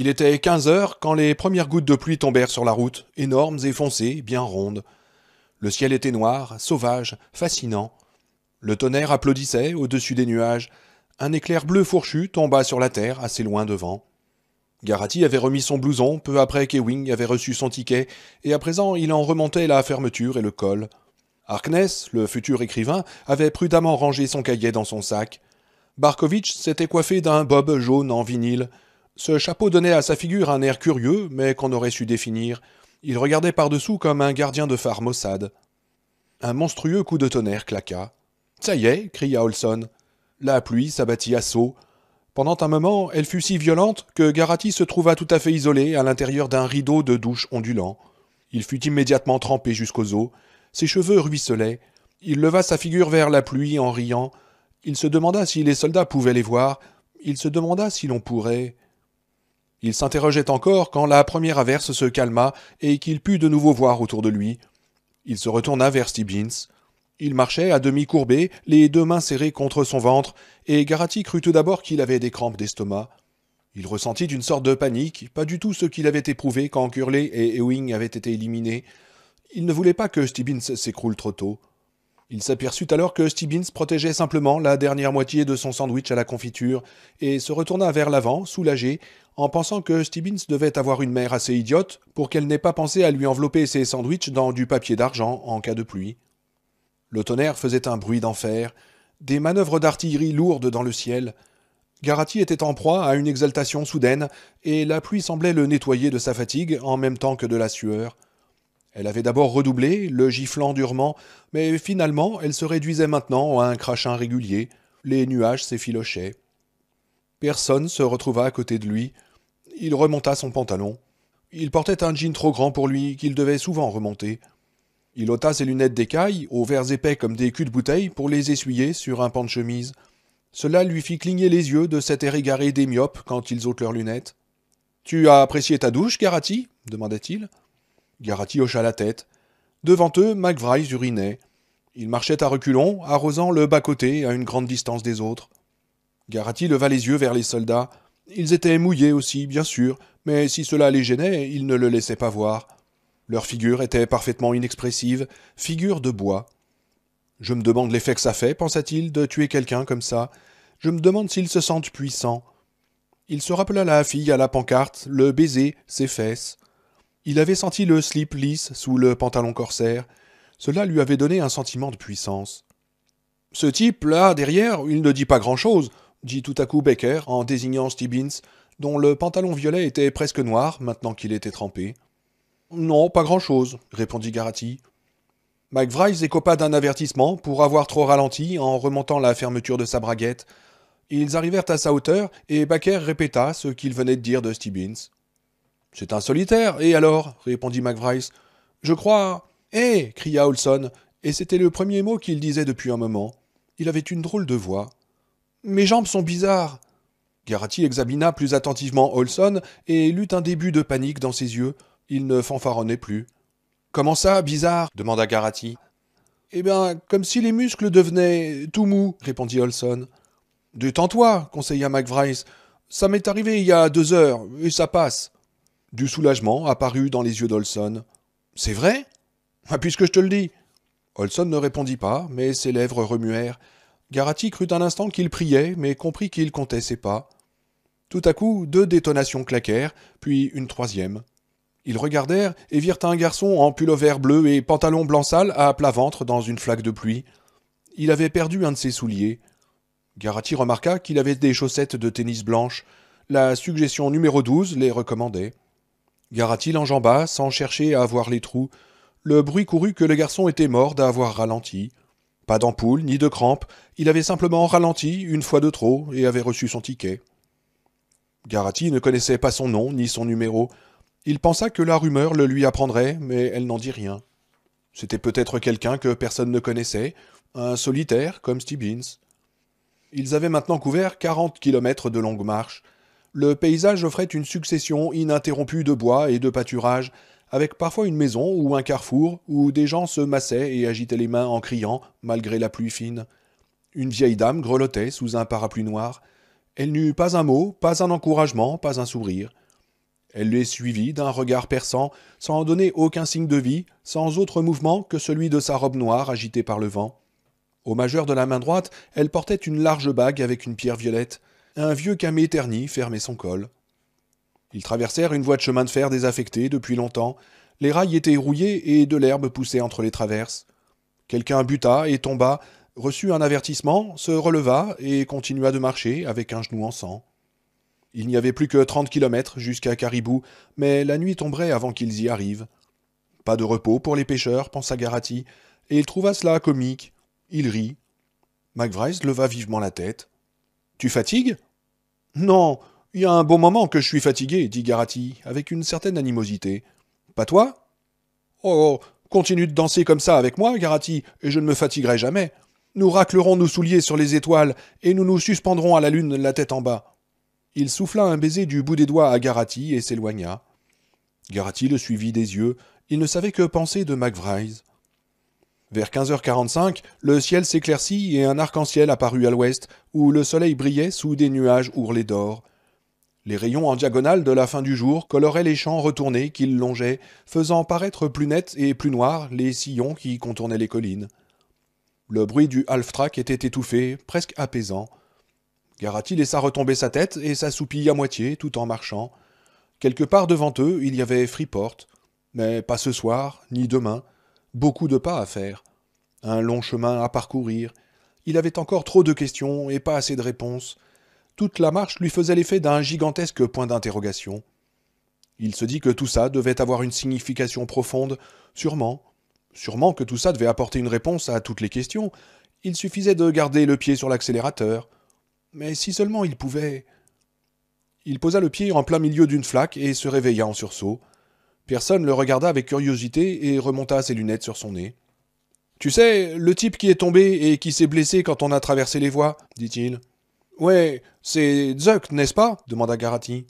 Il était quinze heures quand les premières gouttes de pluie tombèrent sur la route, énormes et foncées, bien rondes. Le ciel était noir, sauvage, fascinant. Le tonnerre applaudissait au-dessus des nuages. Un éclair bleu fourchu tomba sur la terre assez loin devant. Garati avait remis son blouson peu après qu'Ewing avait reçu son ticket, et à présent il en remontait la fermeture et le col. Harkness, le futur écrivain, avait prudemment rangé son cahier dans son sac. Barkovitch s'était coiffé d'un bob jaune en vinyle. Ce chapeau donnait à sa figure un air curieux, mais qu'on aurait su définir. Il regardait par-dessous comme un gardien de phare maussade. Un monstrueux coup de tonnerre claqua. Ça y est, cria Olson. La pluie s'abattit à saut. Pendant un moment, elle fut si violente que Garati se trouva tout à fait isolé à l'intérieur d'un rideau de douche ondulant. Il fut immédiatement trempé jusqu'aux os. Ses cheveux ruisselaient. Il leva sa figure vers la pluie en riant. Il se demanda si les soldats pouvaient les voir. Il se demanda si l'on pourrait. Il s'interrogeait encore quand la première averse se calma et qu'il put de nouveau voir autour de lui. Il se retourna vers Stibbins. Il marchait à demi courbé, les deux mains serrées contre son ventre, et Garati crut tout d'abord qu'il avait des crampes d'estomac. Il ressentit une sorte de panique, pas du tout ce qu'il avait éprouvé quand Curley et Ewing avaient été éliminés. Il ne voulait pas que Stibbins s'écroule trop tôt. Il s'aperçut alors que Stibbins protégeait simplement la dernière moitié de son sandwich à la confiture et se retourna vers l'avant, soulagé, en pensant que Stibbins devait avoir une mère assez idiote pour qu'elle n'ait pas pensé à lui envelopper ses sandwichs dans du papier d'argent en cas de pluie. Le tonnerre faisait un bruit d'enfer, des manœuvres d'artillerie lourdes dans le ciel. Garati était en proie à une exaltation soudaine, et la pluie semblait le nettoyer de sa fatigue en même temps que de la sueur. Elle avait d'abord redoublé, le giflant durement, mais finalement elle se réduisait maintenant à un crachin régulier. Les nuages s'effilochaient. Personne se retrouva à côté de lui, il remonta son pantalon. Il portait un jean trop grand pour lui, qu'il devait souvent remonter. Il ôta ses lunettes d'écaille, aux verres épais comme des culs de bouteille, pour les essuyer sur un pan de chemise. Cela lui fit cligner les yeux de cet air égaré des myopes quand ils ôtent leurs lunettes. Tu as apprécié ta douche, Garati demanda-t-il. Garati hocha la tête. Devant eux, McVry urinait. Il marchait à reculons, arrosant le bas-côté à une grande distance des autres. Garati leva les yeux vers les soldats. Ils étaient mouillés aussi, bien sûr, mais si cela les gênait, ils ne le laissaient pas voir. Leur figure était parfaitement inexpressive, figure de bois. Je me demande l'effet que ça fait, pensa-t-il, de tuer quelqu'un comme ça. Je me demande s'il se sentent puissant. » Il se rappela la fille à la pancarte, le baiser, ses fesses. Il avait senti le slip lisse sous le pantalon corsaire. Cela lui avait donné un sentiment de puissance. Ce type, là, derrière, il ne dit pas grand-chose dit tout à coup Becker en désignant Stibbins, dont le pantalon violet était presque noir maintenant qu'il était trempé. Non, pas grand-chose, répondit Garati. McVry écopa d'un avertissement pour avoir trop ralenti en remontant la fermeture de sa braguette. Ils arrivèrent à sa hauteur et Baker répéta ce qu'il venait de dire de Stibbins. C'est un solitaire, et alors répondit McVrice. Je crois. Eh! cria Olson, et c'était le premier mot qu'il disait depuis un moment. Il avait une drôle de voix. Mes jambes sont bizarres. Garati examina plus attentivement Olson et lut un début de panique dans ses yeux. Il ne fanfaronnait plus. Comment ça, bizarre demanda Garati. Eh bien, comme si les muscles devenaient tout mous, répondit Olson. Détends-toi, conseilla McVrice. Ça m'est arrivé il y a deux heures, et ça passe. Du soulagement apparut dans les yeux d'Olson. C'est vrai ah, Puisque je te le dis. Olson ne répondit pas, mais ses lèvres remuèrent. Garati crut un instant qu'il priait, mais comprit qu'il comptait ses pas. Tout à coup, deux détonations claquèrent, puis une troisième. Ils regardèrent et virent un garçon en pull bleu et pantalon blanc sale à plat ventre dans une flaque de pluie. Il avait perdu un de ses souliers. Garati remarqua qu'il avait des chaussettes de tennis blanches. La suggestion numéro 12 les recommandait. Garati l'enjamba sans chercher à voir les trous. Le bruit courut que le garçon était mort d'avoir ralenti. Pas d'ampoule ni de crampe, il avait simplement ralenti une fois de trop et avait reçu son ticket. Garati ne connaissait pas son nom ni son numéro. Il pensa que la rumeur le lui apprendrait, mais elle n'en dit rien. C'était peut-être quelqu'un que personne ne connaissait, un solitaire comme Stibbins. Ils avaient maintenant couvert quarante kilomètres de longue marche. Le paysage offrait une succession ininterrompue de bois et de pâturages, avec parfois une maison ou un carrefour où des gens se massaient et agitaient les mains en criant, malgré la pluie fine. Une vieille dame grelottait sous un parapluie noir. Elle n'eut pas un mot, pas un encouragement, pas un sourire. Elle les suivit d'un regard perçant, sans donner aucun signe de vie, sans autre mouvement que celui de sa robe noire agitée par le vent. Au majeur de la main droite, elle portait une large bague avec une pierre violette. Un vieux camé terni fermait son col. Ils traversèrent une voie de chemin de fer désaffectée depuis longtemps. Les rails étaient rouillés et de l'herbe poussait entre les traverses. Quelqu'un buta et tomba, reçut un avertissement, se releva et continua de marcher avec un genou en sang. Il n'y avait plus que trente kilomètres jusqu'à Caribou, mais la nuit tomberait avant qu'ils y arrivent. Pas de repos pour les pêcheurs, pensa Garati, et il trouva cela comique. Il rit. McVrice leva vivement la tête. Tu fatigues Non, il y a un bon moment que je suis fatigué, dit Garati, avec une certaine animosité. Pas toi Oh, continue de danser comme ça avec moi, Garati, et je ne me fatiguerai jamais. Nous raclerons nos souliers sur les étoiles, et nous nous suspendrons à la lune la tête en bas. Il souffla un baiser du bout des doigts à Garati et s'éloigna. Garati le suivit des yeux, il ne savait que penser de McVries. Vers 15h45, le ciel s'éclaircit et un arc-en-ciel apparut à l'ouest, où le soleil brillait sous des nuages ourlés d'or. Les rayons en diagonale de la fin du jour coloraient les champs retournés qu'ils longeaient, faisant paraître plus nets et plus noires les sillons qui contournaient les collines. Le bruit du half-track était étouffé, presque apaisant. Garati laissa retomber sa tête et s'assoupit à moitié tout en marchant. Quelque part devant eux, il y avait Freeport. Mais pas ce soir, ni demain. Beaucoup de pas à faire. Un long chemin à parcourir. Il avait encore trop de questions et pas assez de réponses toute la marche lui faisait l'effet d'un gigantesque point d'interrogation. Il se dit que tout ça devait avoir une signification profonde, sûrement. Sûrement que tout ça devait apporter une réponse à toutes les questions. Il suffisait de garder le pied sur l'accélérateur. Mais si seulement il pouvait. Il posa le pied en plein milieu d'une flaque et se réveilla en sursaut. Personne le regarda avec curiosité et remonta ses lunettes sur son nez. Tu sais, le type qui est tombé et qui s'est blessé quand on a traversé les voies, dit-il. Ouais, c'est Zuck, n'est-ce pas demanda Garati.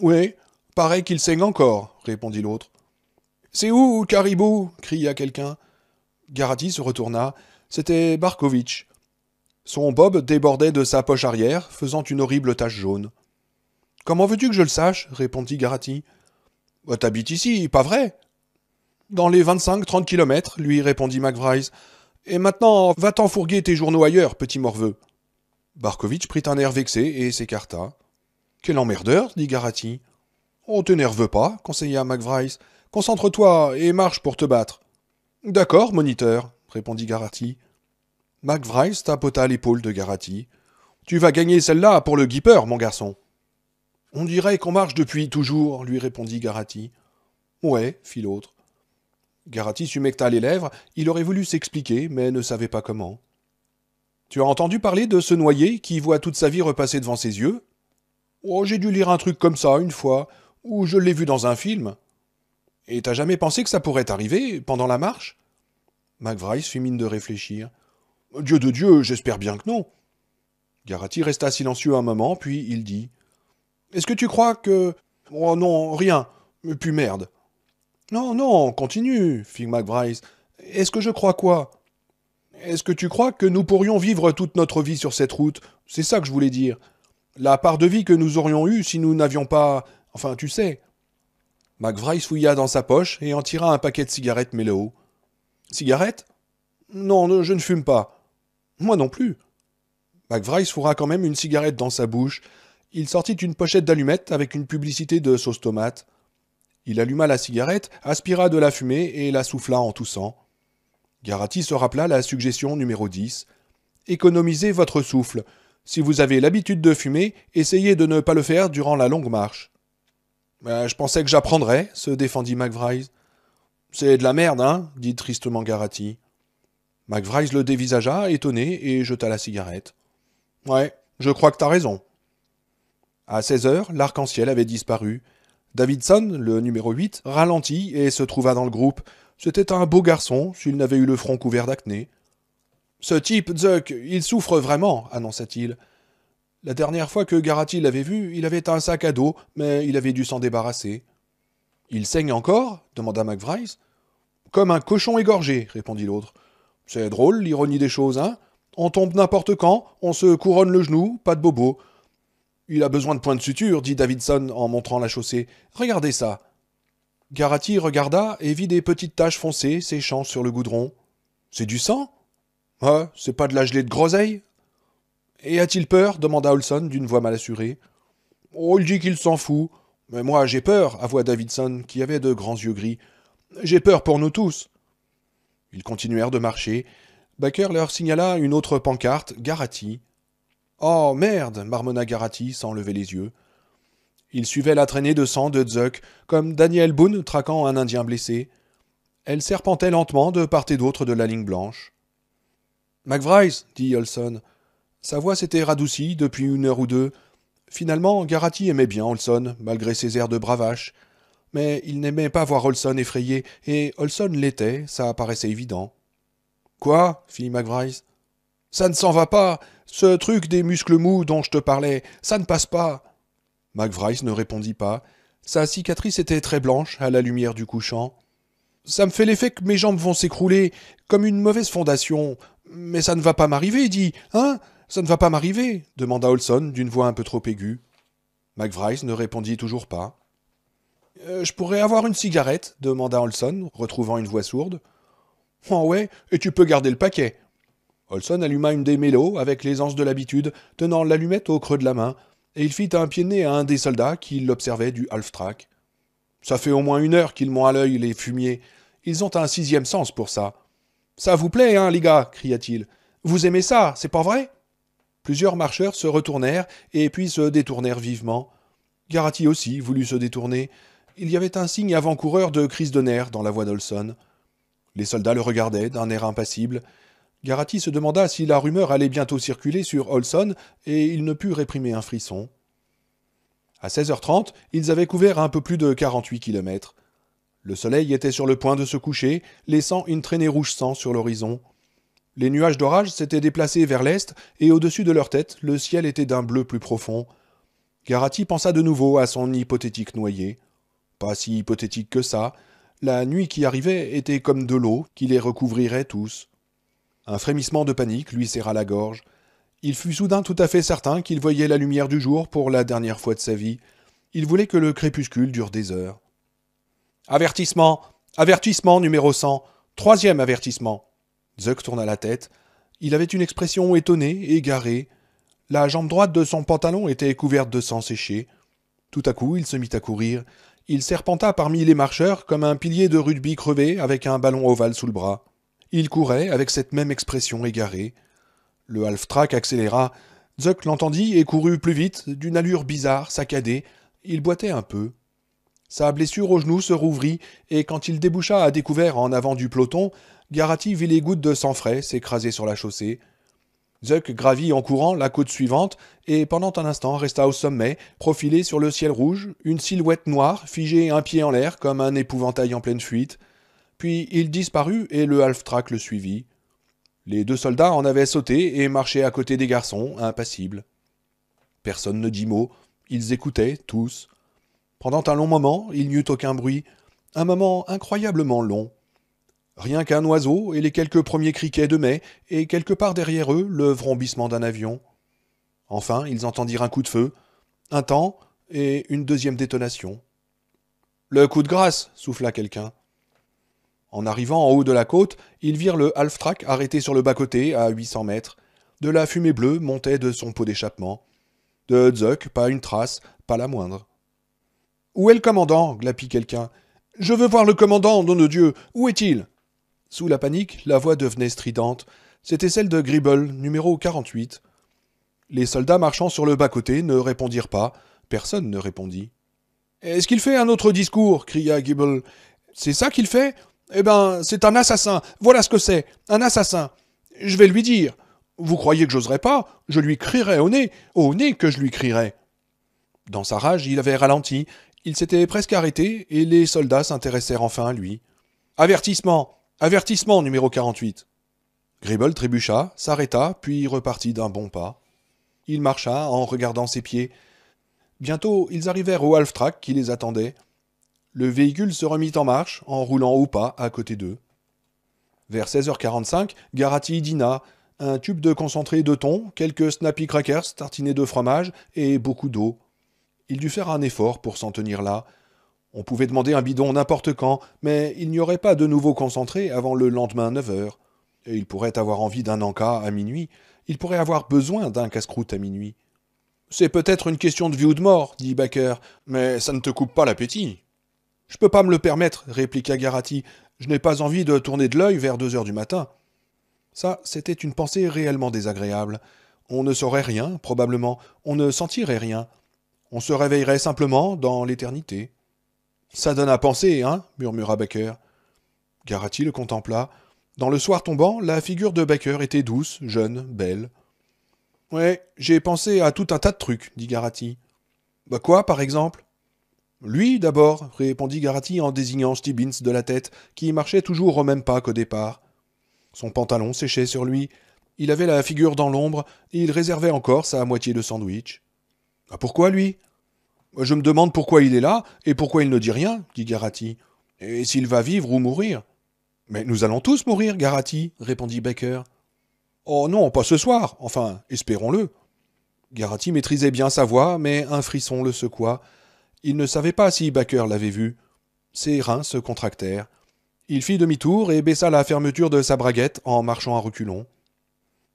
Oui, paraît qu'il saigne encore, répondit l'autre. C'est où, Caribou cria quelqu'un. Garati se retourna. C'était Barkovitch. Son bob débordait de sa poche arrière, faisant une horrible tache jaune. Comment veux-tu que je le sache répondit Garati. Bah, t'habites ici, pas vrai Dans les 25-30 kilomètres, lui répondit McVries. Et maintenant, va t'en fourguer tes journaux ailleurs, petit morveux. Barkovitch prit un air vexé et s'écarta. Quel emmerdeur, dit Garati. On t'énerve pas, conseilla McVrice. Concentre-toi et marche pour te battre. D'accord, moniteur, répondit Garati. McVrice tapota l'épaule de Garati. Tu vas gagner celle-là pour le guipper, mon garçon. On dirait qu'on marche depuis toujours, lui répondit Garati. Ouais, fit l'autre. Garati s'humecta les lèvres, il aurait voulu s'expliquer, mais ne savait pas comment. Tu as entendu parler de ce noyé qui voit toute sa vie repasser devant ses yeux Oh, j'ai dû lire un truc comme ça une fois, ou je l'ai vu dans un film. Et t'as jamais pensé que ça pourrait arriver pendant la marche McVrice fit mine de réfléchir. Dieu de Dieu, j'espère bien que non. Garati resta silencieux un moment, puis il dit Est-ce que tu crois que. Oh non, rien. Puis merde. Non, non, continue, fit McVrice. Est-ce que je crois quoi est-ce que tu crois que nous pourrions vivre toute notre vie sur cette route C'est ça que je voulais dire. La part de vie que nous aurions eue si nous n'avions pas. Enfin, tu sais. McVry fouilla dans sa poche et en tira un paquet de cigarettes Mello. Cigarette Non, je ne fume pas. Moi non plus. McVry fourra quand même une cigarette dans sa bouche. Il sortit une pochette d'allumettes avec une publicité de sauce tomate. Il alluma la cigarette, aspira de la fumée et la souffla en toussant. Garati se rappela la suggestion numéro 10. Économisez votre souffle. Si vous avez l'habitude de fumer, essayez de ne pas le faire durant la longue marche. Bah, je pensais que j'apprendrais, se défendit McVries. C'est de la merde, hein dit tristement Garati. McVries le dévisagea, étonné, et jeta la cigarette. Ouais, je crois que t'as raison. À seize heures, l'arc-en-ciel avait disparu. Davidson, le numéro 8, ralentit et se trouva dans le groupe. C'était un beau garçon, s'il n'avait eu le front couvert d'acné. Ce type, Zuck, il souffre vraiment, annonça-t-il. La dernière fois que Garati l'avait vu, il avait un sac à dos, mais il avait dû s'en débarrasser. Il saigne encore demanda McVrice. Comme un cochon égorgé, répondit l'autre. C'est drôle, l'ironie des choses, hein On tombe n'importe quand, on se couronne le genou, pas de bobo. Il a besoin de points de suture, dit Davidson en montrant la chaussée. Regardez ça. Garati regarda et vit des petites taches foncées séchant sur le goudron. C'est du sang Hein c'est pas de la gelée de groseille Et a-t-il peur demanda Olson d'une voix mal assurée. Oh, il dit qu'il s'en fout. Mais moi, j'ai peur, avoua Davidson, qui avait de grands yeux gris. J'ai peur pour nous tous. Ils continuèrent de marcher. Baker leur signala une autre pancarte, Garati. Oh merde marmonna Garati sans lever les yeux. Il suivait la traînée de sang de Zuck, comme Daniel Boone traquant un Indien blessé. Elle serpentait lentement de part et d'autre de la ligne blanche. McVrice, dit Olson. Sa voix s'était radoucie depuis une heure ou deux. Finalement, Garati aimait bien Olson, malgré ses airs de bravache. Mais il n'aimait pas voir Olson effrayé, et Olson l'était, ça paraissait évident. Quoi fit McVrice. Ça ne s'en va pas. Ce truc des muscles mous dont je te parlais, ça ne passe pas. McVrice ne répondit pas. Sa cicatrice était très blanche à la lumière du couchant. Ça me fait l'effet que mes jambes vont s'écrouler, comme une mauvaise fondation. Mais ça ne va pas m'arriver, dit. Hein Ça ne va pas m'arriver demanda Olson d'une voix un peu trop aiguë. McVrice ne répondit toujours pas. Euh, je pourrais avoir une cigarette demanda Olson, retrouvant une voix sourde. Oh ouais, et tu peux garder le paquet. Olson alluma une des mélos avec l'aisance de l'habitude, tenant l'allumette au creux de la main et il fit un pied nez à un des soldats qui l'observait du half-track. Ça fait au moins une heure qu'ils m'ont à l'œil, les fumiers. Ils ont un sixième sens pour ça. Ça vous plaît, hein, les gars cria-t-il. Vous aimez ça, c'est pas vrai Plusieurs marcheurs se retournèrent et puis se détournèrent vivement. Garati aussi voulut se détourner. Il y avait un signe avant-coureur de crise de nerfs dans la voix d'Olson. Les soldats le regardaient d'un air impassible. Garati se demanda si la rumeur allait bientôt circuler sur Olson, et il ne put réprimer un frisson. À 16h30, ils avaient couvert un peu plus de 48 kilomètres. Le soleil était sur le point de se coucher, laissant une traînée rouge sang sur l'horizon. Les nuages d'orage s'étaient déplacés vers l'est, et au-dessus de leur tête, le ciel était d'un bleu plus profond. Garati pensa de nouveau à son hypothétique noyé. Pas si hypothétique que ça. La nuit qui arrivait était comme de l'eau qui les recouvrirait tous. Un frémissement de panique lui serra la gorge. Il fut soudain tout à fait certain qu'il voyait la lumière du jour pour la dernière fois de sa vie. Il voulait que le crépuscule dure des heures. Avertissement Avertissement numéro 100 Troisième avertissement Zuck tourna la tête. Il avait une expression étonnée, égarée. La jambe droite de son pantalon était couverte de sang séché. Tout à coup, il se mit à courir. Il serpenta parmi les marcheurs comme un pilier de rugby crevé avec un ballon ovale sous le bras. Il courait avec cette même expression égarée. Le half-track accéléra. Zuck l'entendit et courut plus vite, d'une allure bizarre, saccadée. Il boitait un peu. Sa blessure au genou se rouvrit, et quand il déboucha à découvert en avant du peloton, Garati vit les gouttes de sang frais s'écraser sur la chaussée. Zuck gravit en courant la côte suivante, et pendant un instant resta au sommet, profilé sur le ciel rouge, une silhouette noire, figée un pied en l'air comme un épouvantail en pleine fuite. Puis il disparut et le half le suivit. Les deux soldats en avaient sauté et marchaient à côté des garçons, impassibles. Personne ne dit mot, ils écoutaient, tous. Pendant un long moment, il n'y eut aucun bruit, un moment incroyablement long. Rien qu'un oiseau et les quelques premiers criquets de mai, et quelque part derrière eux, le vrombissement d'un avion. Enfin, ils entendirent un coup de feu, un temps, et une deuxième détonation. Le coup de grâce, souffla quelqu'un. En arrivant en haut de la côte, ils virent le half arrêté sur le bas-côté, à 800 mètres. De la fumée bleue montait de son pot d'échappement. De Zuck, pas une trace, pas la moindre. Où est le commandant glapit quelqu'un. Je veux voir le commandant, nom de Dieu Où est-il Sous la panique, la voix devenait stridente. C'était celle de Gribble, numéro 48. Les soldats marchant sur le bas-côté ne répondirent pas. Personne ne répondit. Est-ce qu'il fait un autre discours cria Gribble. C'est ça qu'il fait eh ben, c'est un assassin. Voilà ce que c'est. Un assassin. Je vais lui dire. Vous croyez que j'oserais pas Je lui crierai au nez. Au nez que je lui crierai. Dans sa rage, il avait ralenti. Il s'était presque arrêté et les soldats s'intéressèrent enfin à lui. Avertissement Avertissement numéro 48 Gribble trébucha, s'arrêta, puis repartit d'un bon pas. Il marcha en regardant ses pieds. Bientôt, ils arrivèrent au half qui les attendait. Le véhicule se remit en marche, en roulant au pas à côté d'eux. Vers 16h45, Garati dîna, un tube de concentré de thon, quelques snappy crackers tartinés de fromage et beaucoup d'eau. Il dut faire un effort pour s'en tenir là. On pouvait demander un bidon n'importe quand, mais il n'y aurait pas de nouveau concentré avant le lendemain 9h. Et il pourrait avoir envie d'un encas à minuit, il pourrait avoir besoin d'un casse-croûte à minuit. C'est peut-être une question de vie ou de mort, dit Baker, mais ça ne te coupe pas l'appétit. Je peux pas me le permettre, répliqua Garati. Je n'ai pas envie de tourner de l'œil vers deux heures du matin. Ça, c'était une pensée réellement désagréable. On ne saurait rien, probablement, on ne sentirait rien. On se réveillerait simplement dans l'éternité. Ça donne à penser, hein murmura Baker. Garati le contempla. Dans le soir tombant, la figure de Baker était douce, jeune, belle. Ouais, j'ai pensé à tout un tas de trucs, dit Garati. Bah quoi, par exemple lui d'abord, répondit Garati en désignant Stibbins de la tête, qui marchait toujours au même pas qu'au départ. Son pantalon séchait sur lui, il avait la figure dans l'ombre, et il réservait encore sa moitié de sandwich. Ah, pourquoi lui Je me demande pourquoi il est là, et pourquoi il ne dit rien, dit Garati. Et s'il va vivre ou mourir Mais nous allons tous mourir, Garati, répondit Baker. Oh non, pas ce soir, enfin, espérons-le. Garati maîtrisait bien sa voix, mais un frisson le secoua. Il ne savait pas si Baker l'avait vu. Ses reins se contractèrent. Il fit demi-tour et baissa la fermeture de sa braguette en marchant à reculons.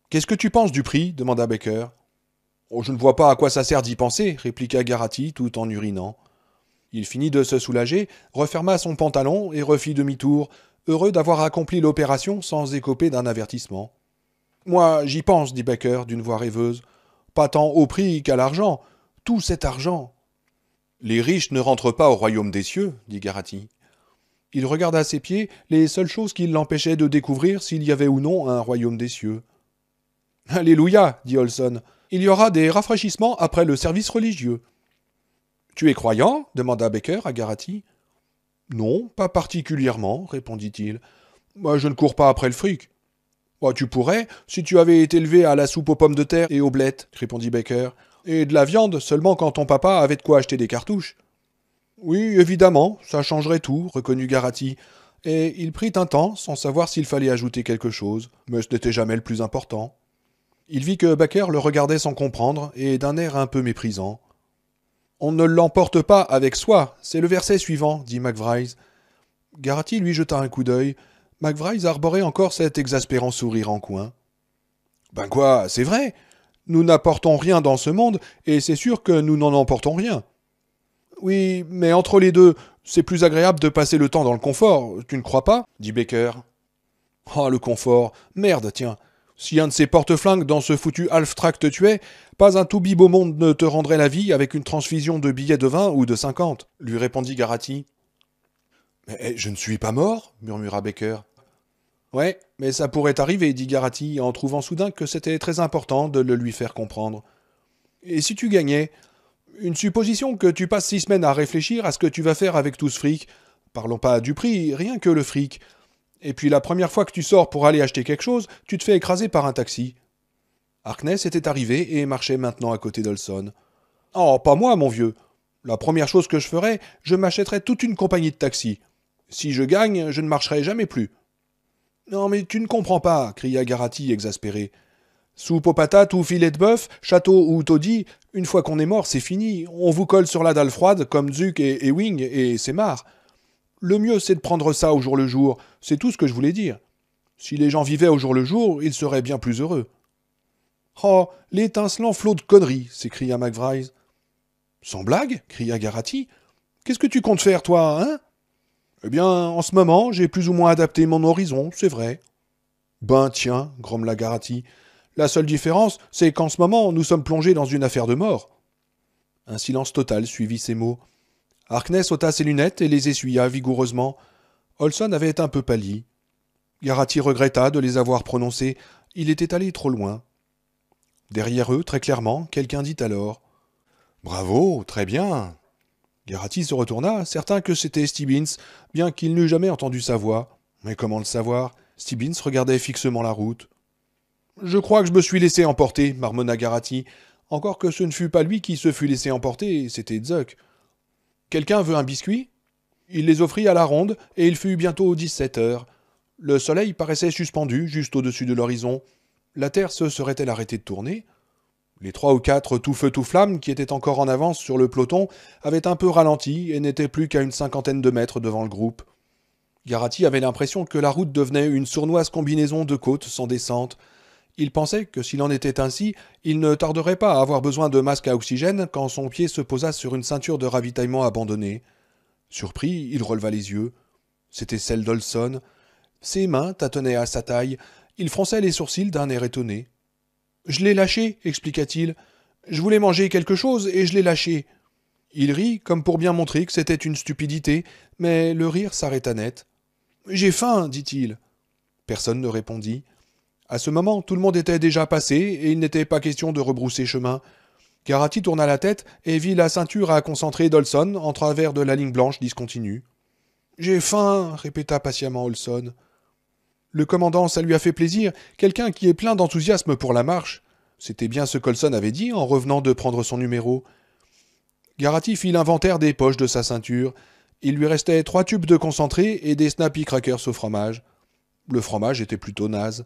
Qu'est-ce que tu penses du prix demanda Baker. Oh, je ne vois pas à quoi ça sert d'y penser, répliqua Garati tout en urinant. Il finit de se soulager, referma son pantalon et refit demi-tour, heureux d'avoir accompli l'opération sans écoper d'un avertissement. Moi, j'y pense, dit Baker d'une voix rêveuse. Pas tant au prix qu'à l'argent. Tout cet argent. Les riches ne rentrent pas au royaume des cieux, dit Garati. Il regarda à ses pieds les seules choses qui l'empêchaient de découvrir s'il y avait ou non un royaume des cieux. Alléluia, dit Olson. Il y aura des rafraîchissements après le service religieux. Tu es croyant demanda Baker à Garati. Non, pas particulièrement, répondit-il. Moi, je ne cours pas après le fric. tu pourrais, si tu avais été élevé à la soupe aux pommes de terre et aux blettes, répondit Baker et de la viande seulement quand ton papa avait de quoi acheter des cartouches. Oui, évidemment, ça changerait tout, reconnut Garati, et il prit un temps sans savoir s'il fallait ajouter quelque chose, mais ce n'était jamais le plus important. Il vit que Baker le regardait sans comprendre et d'un air un peu méprisant. On ne l'emporte pas avec soi, c'est le verset suivant, dit McVries. Garati lui jeta un coup d'œil. McVries arborait encore cet exaspérant sourire en coin. Ben quoi, c'est vrai, nous n'apportons rien dans ce monde, et c'est sûr que nous n'en emportons rien. Oui, mais entre les deux, c'est plus agréable de passer le temps dans le confort, tu ne crois pas dit Baker. Ah, le confort. Merde, tiens. Si un de ces porte-flingues dans ce foutu half-track te tuait, pas un tout au monde ne te rendrait la vie avec une transfusion de billets de 20 ou de cinquante, lui répondit Garati. Mais eh, je ne suis pas mort, murmura Baker. Ouais, mais ça pourrait arriver, dit Garati, en trouvant soudain que c'était très important de le lui faire comprendre. Et si tu gagnais Une supposition que tu passes six semaines à réfléchir à ce que tu vas faire avec tout ce fric. Parlons pas du prix, rien que le fric. Et puis la première fois que tu sors pour aller acheter quelque chose, tu te fais écraser par un taxi. Harkness était arrivé et marchait maintenant à côté d'Olson. Oh, pas moi, mon vieux. La première chose que je ferais, je m'achèterais toute une compagnie de taxis. Si je gagne, je ne marcherai jamais plus. Non, mais tu ne comprends pas, cria Garati exaspéré. Soupe aux patates ou filet de bœuf, château ou taudis, une fois qu'on est mort, c'est fini. On vous colle sur la dalle froide, comme Zuck et, ewing Wing, et c'est marre. Le mieux, c'est de prendre ça au jour le jour. C'est tout ce que je voulais dire. Si les gens vivaient au jour le jour, ils seraient bien plus heureux. Oh, l'étincelant flot de conneries s'écria McVries. Sans blague cria Garati. Qu'est-ce que tu comptes faire, toi, hein eh bien, en ce moment, j'ai plus ou moins adapté mon horizon, c'est vrai. Ben tiens, grommela Garati, la seule différence, c'est qu'en ce moment, nous sommes plongés dans une affaire de mort. Un silence total suivit ces mots. Harkness ôta ses lunettes et les essuya vigoureusement. Olson avait un peu pâli. Garati regretta de les avoir prononcées. Il était allé trop loin. Derrière eux, très clairement, quelqu'un dit alors Bravo, très bien, Garati se retourna, certain que c'était Stibbins, bien qu'il n'eût jamais entendu sa voix. Mais comment le savoir Stibbins regardait fixement la route. Je crois que je me suis laissé emporter, marmonna Garati. Encore que ce ne fût pas lui qui se fût laissé emporter, c'était Zuck. Quelqu'un veut un biscuit Il les offrit à la ronde, et il fut bientôt dix-sept heures. Le soleil paraissait suspendu juste au-dessus de l'horizon. La Terre se serait-elle arrêtée de tourner les trois ou quatre tout feu tout flamme qui étaient encore en avance sur le peloton avaient un peu ralenti et n'étaient plus qu'à une cinquantaine de mètres devant le groupe. Garati avait l'impression que la route devenait une sournoise combinaison de côtes sans descente. Il pensait que s'il en était ainsi, il ne tarderait pas à avoir besoin de masque à oxygène quand son pied se posa sur une ceinture de ravitaillement abandonnée. Surpris, il releva les yeux. C'était celle d'Olson. Ses mains tâtonnaient à sa taille, il fronçait les sourcils d'un air étonné. Je l'ai lâché, expliqua-t-il. Je voulais manger quelque chose et je l'ai lâché. Il rit, comme pour bien montrer que c'était une stupidité, mais le rire s'arrêta net. J'ai faim, dit-il. Personne ne répondit. À ce moment, tout le monde était déjà passé et il n'était pas question de rebrousser chemin. Karati tourna la tête et vit la ceinture à concentrer d'Olson en travers de la ligne blanche discontinue. J'ai faim, répéta patiemment Olson. Le commandant, ça lui a fait plaisir, quelqu'un qui est plein d'enthousiasme pour la marche. C'était bien ce qu'Olson avait dit en revenant de prendre son numéro. Garati fit l'inventaire des poches de sa ceinture. Il lui restait trois tubes de concentré et des snappy crackers au fromage. Le fromage était plutôt naze.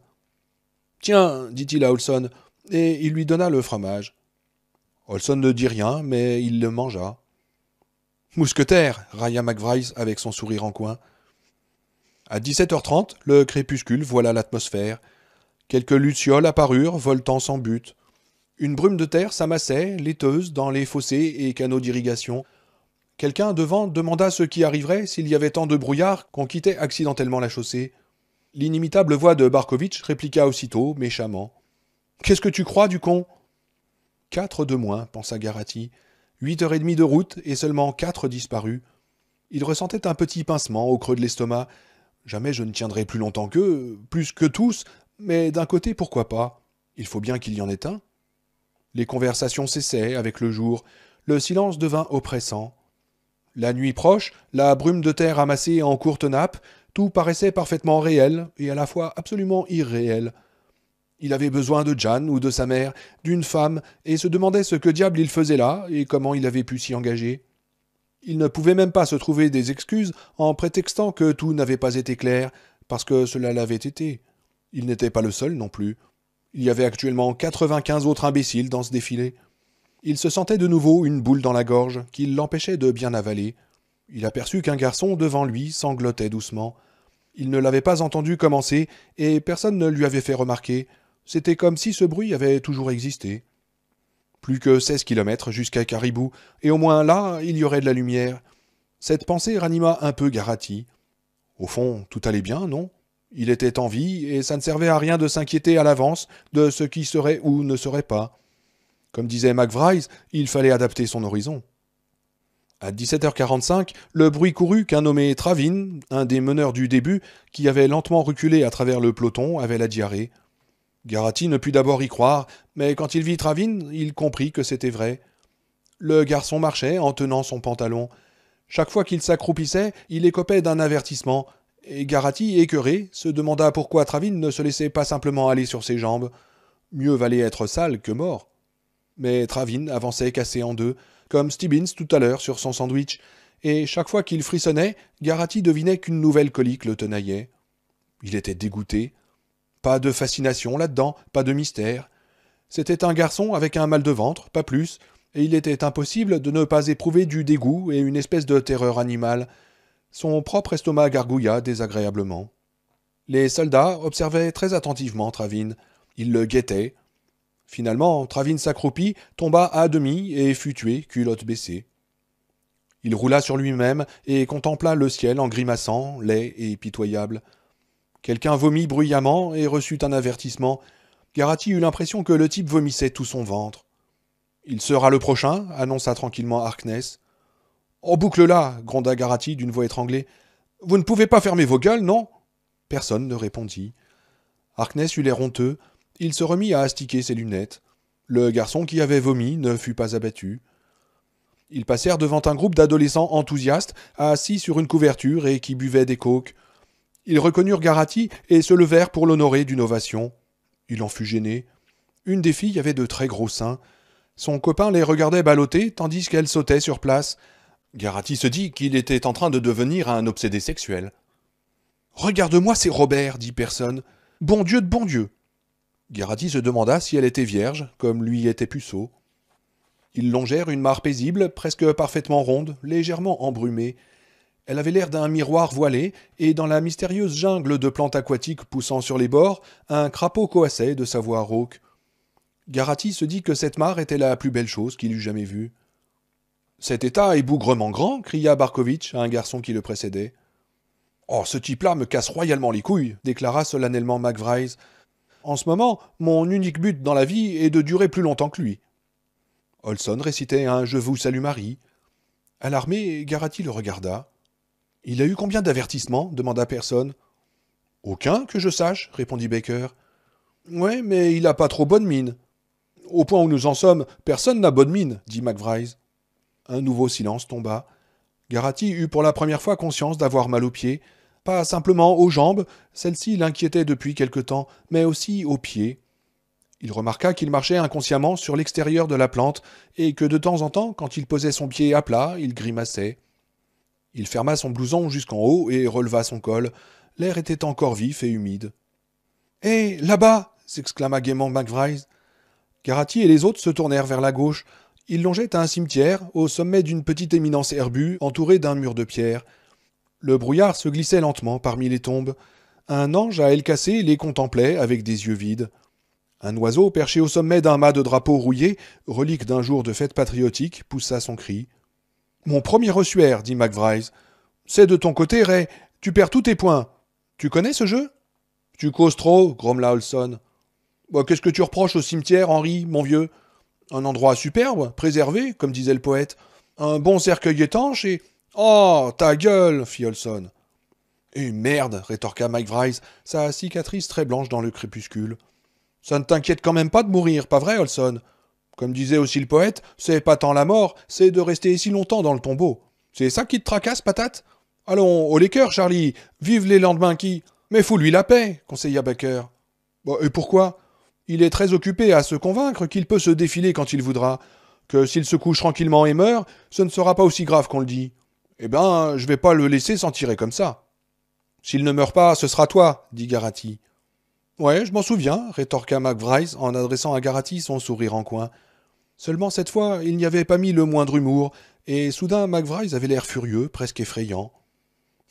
Tiens, dit-il à Olson, et il lui donna le fromage. Olson ne dit rien, mais il le mangea. Mousquetaire, railla McVrice avec son sourire en coin. À 17h30, le crépuscule voila l'atmosphère. Quelques lucioles apparurent, voltant sans but. Une brume de terre s'amassait, laiteuse, dans les fossés et canaux d'irrigation. Quelqu'un devant demanda ce qui arriverait s'il y avait tant de brouillard qu'on quittait accidentellement la chaussée. L'inimitable voix de Barkovitch répliqua aussitôt, méchamment. Qu'est-ce que tu crois, du con Quatre de moins, pensa Garati. Huit heures et demie de route et seulement quatre disparus. Il ressentait un petit pincement au creux de l'estomac, Jamais je ne tiendrai plus longtemps qu'eux, plus que tous, mais d'un côté, pourquoi pas Il faut bien qu'il y en ait un. Les conversations cessaient avec le jour, le silence devint oppressant. La nuit proche, la brume de terre amassée en courte nappe, tout paraissait parfaitement réel et à la fois absolument irréel. Il avait besoin de Jeanne ou de sa mère, d'une femme, et se demandait ce que diable il faisait là et comment il avait pu s'y engager. Il ne pouvait même pas se trouver des excuses en prétextant que tout n'avait pas été clair, parce que cela l'avait été. Il n'était pas le seul non plus. Il y avait actuellement 95 autres imbéciles dans ce défilé. Il se sentait de nouveau une boule dans la gorge qui l'empêchait de bien avaler. Il aperçut qu'un garçon devant lui sanglotait doucement. Il ne l'avait pas entendu commencer et personne ne lui avait fait remarquer. C'était comme si ce bruit avait toujours existé. Plus que 16 kilomètres jusqu'à Caribou, et au moins là, il y aurait de la lumière. Cette pensée ranima un peu Garati. Au fond, tout allait bien, non Il était en vie, et ça ne servait à rien de s'inquiéter à l'avance de ce qui serait ou ne serait pas. Comme disait McVrise, il fallait adapter son horizon. À 17h45, le bruit courut qu'un nommé Travin, un des meneurs du début, qui avait lentement reculé à travers le peloton, avait la diarrhée. Garati ne put d'abord y croire, mais quand il vit Travin, il comprit que c'était vrai. Le garçon marchait en tenant son pantalon. Chaque fois qu'il s'accroupissait, il écopait d'un avertissement, et Garati, écœuré, se demanda pourquoi Travin ne se laissait pas simplement aller sur ses jambes. Mieux valait être sale que mort. Mais Travin avançait cassé en deux, comme Stibbins tout à l'heure sur son sandwich, et chaque fois qu'il frissonnait, Garati devinait qu'une nouvelle colique le tenaillait. Il était dégoûté, pas de fascination là-dedans, pas de mystère. C'était un garçon avec un mal de ventre, pas plus, et il était impossible de ne pas éprouver du dégoût et une espèce de terreur animale. Son propre estomac gargouilla désagréablement. Les soldats observaient très attentivement Travine. Ils le guettaient. Finalement, Travine s'accroupit, tomba à demi et fut tué, culotte baissée. Il roula sur lui-même et contempla le ciel en grimaçant, laid et pitoyable. Quelqu'un vomit bruyamment et reçut un avertissement. Garati eut l'impression que le type vomissait tout son ventre. Il sera le prochain, annonça tranquillement Harkness. En boucle là, gronda Garati d'une voix étranglée. Vous ne pouvez pas fermer vos gueules, non Personne ne répondit. Harkness eut l'air honteux. Il se remit à astiquer ses lunettes. Le garçon qui avait vomi ne fut pas abattu. Ils passèrent devant un groupe d'adolescents enthousiastes, assis sur une couverture et qui buvaient des coques. Ils reconnurent Garati et se levèrent pour l'honorer d'une ovation. Il en fut gêné. Une des filles avait de très gros seins. Son copain les regardait balloter tandis qu'elle sautait sur place. Garati se dit qu'il était en train de devenir un obsédé sexuel. Regarde-moi ces Robert, dit personne. Bon Dieu de bon Dieu. Garati se demanda si elle était vierge, comme lui était puceau. Ils longèrent une mare paisible, presque parfaitement ronde, légèrement embrumée, elle avait l'air d'un miroir voilé, et dans la mystérieuse jungle de plantes aquatiques poussant sur les bords, un crapaud coassait de sa voix rauque. Garati se dit que cette mare était la plus belle chose qu'il eût jamais vue. Cet état est bougrement grand, cria Barkovitch à un garçon qui le précédait. Oh, ce type-là me casse royalement les couilles, déclara solennellement McVries. En ce moment, mon unique but dans la vie est de durer plus longtemps que lui. Olson récitait un Je vous salue Marie. Alarmé, Garati le regarda. Il a eu combien d'avertissements demanda personne. Aucun, que je sache, répondit Baker. Ouais, mais il n'a pas trop bonne mine. Au point où nous en sommes, personne n'a bonne mine, dit McVries. Un nouveau silence tomba. Garati eut pour la première fois conscience d'avoir mal aux pieds, pas simplement aux jambes, celles-ci l'inquiétaient depuis quelque temps, mais aussi aux pieds. Il remarqua qu'il marchait inconsciemment sur l'extérieur de la plante, et que de temps en temps, quand il posait son pied à plat, il grimaçait. Il ferma son blouson jusqu'en haut et releva son col. L'air était encore vif et humide. Hé, eh, là-bas s'exclama gaiement McVries. Karati et les autres se tournèrent vers la gauche. Ils longeaient un cimetière, au sommet d'une petite éminence herbue, entourée d'un mur de pierre. Le brouillard se glissait lentement parmi les tombes. Un ange à ailes cassées les contemplait avec des yeux vides. Un oiseau perché au sommet d'un mât de drapeau rouillé, relique d'un jour de fête patriotique, poussa son cri. Mon premier ossuaire, dit McVries. C'est de ton côté, Ray. Tu perds tous tes points. Tu connais ce jeu Tu causes trop, grommela Olson. Bah, qu'est-ce que tu reproches au cimetière, Henri, mon vieux Un endroit superbe, préservé, comme disait le poète. Un bon cercueil étanche et. Oh, ta gueule fit Olson. Et merde, rétorqua Mike sa cicatrice très blanche dans le crépuscule. Ça ne t'inquiète quand même pas de mourir, pas vrai, Olson comme disait aussi le poète, c'est pas tant la mort, c'est de rester si longtemps dans le tombeau. C'est ça qui te tracasse, patate Allons, au cœurs, Charlie, vive les lendemains qui. Mais fous-lui la paix, conseilla Baker. Bah, et pourquoi Il est très occupé à se convaincre qu'il peut se défiler quand il voudra, que s'il se couche tranquillement et meurt, ce ne sera pas aussi grave qu'on le dit. Eh ben, je vais pas le laisser s'en tirer comme ça. S'il ne meurt pas, ce sera toi, dit Garati. Ouais, je m'en souviens, rétorqua McVrice en adressant à Garati son sourire en coin. Seulement cette fois, il n'y avait pas mis le moindre humour, et soudain McVry avait l'air furieux, presque effrayant.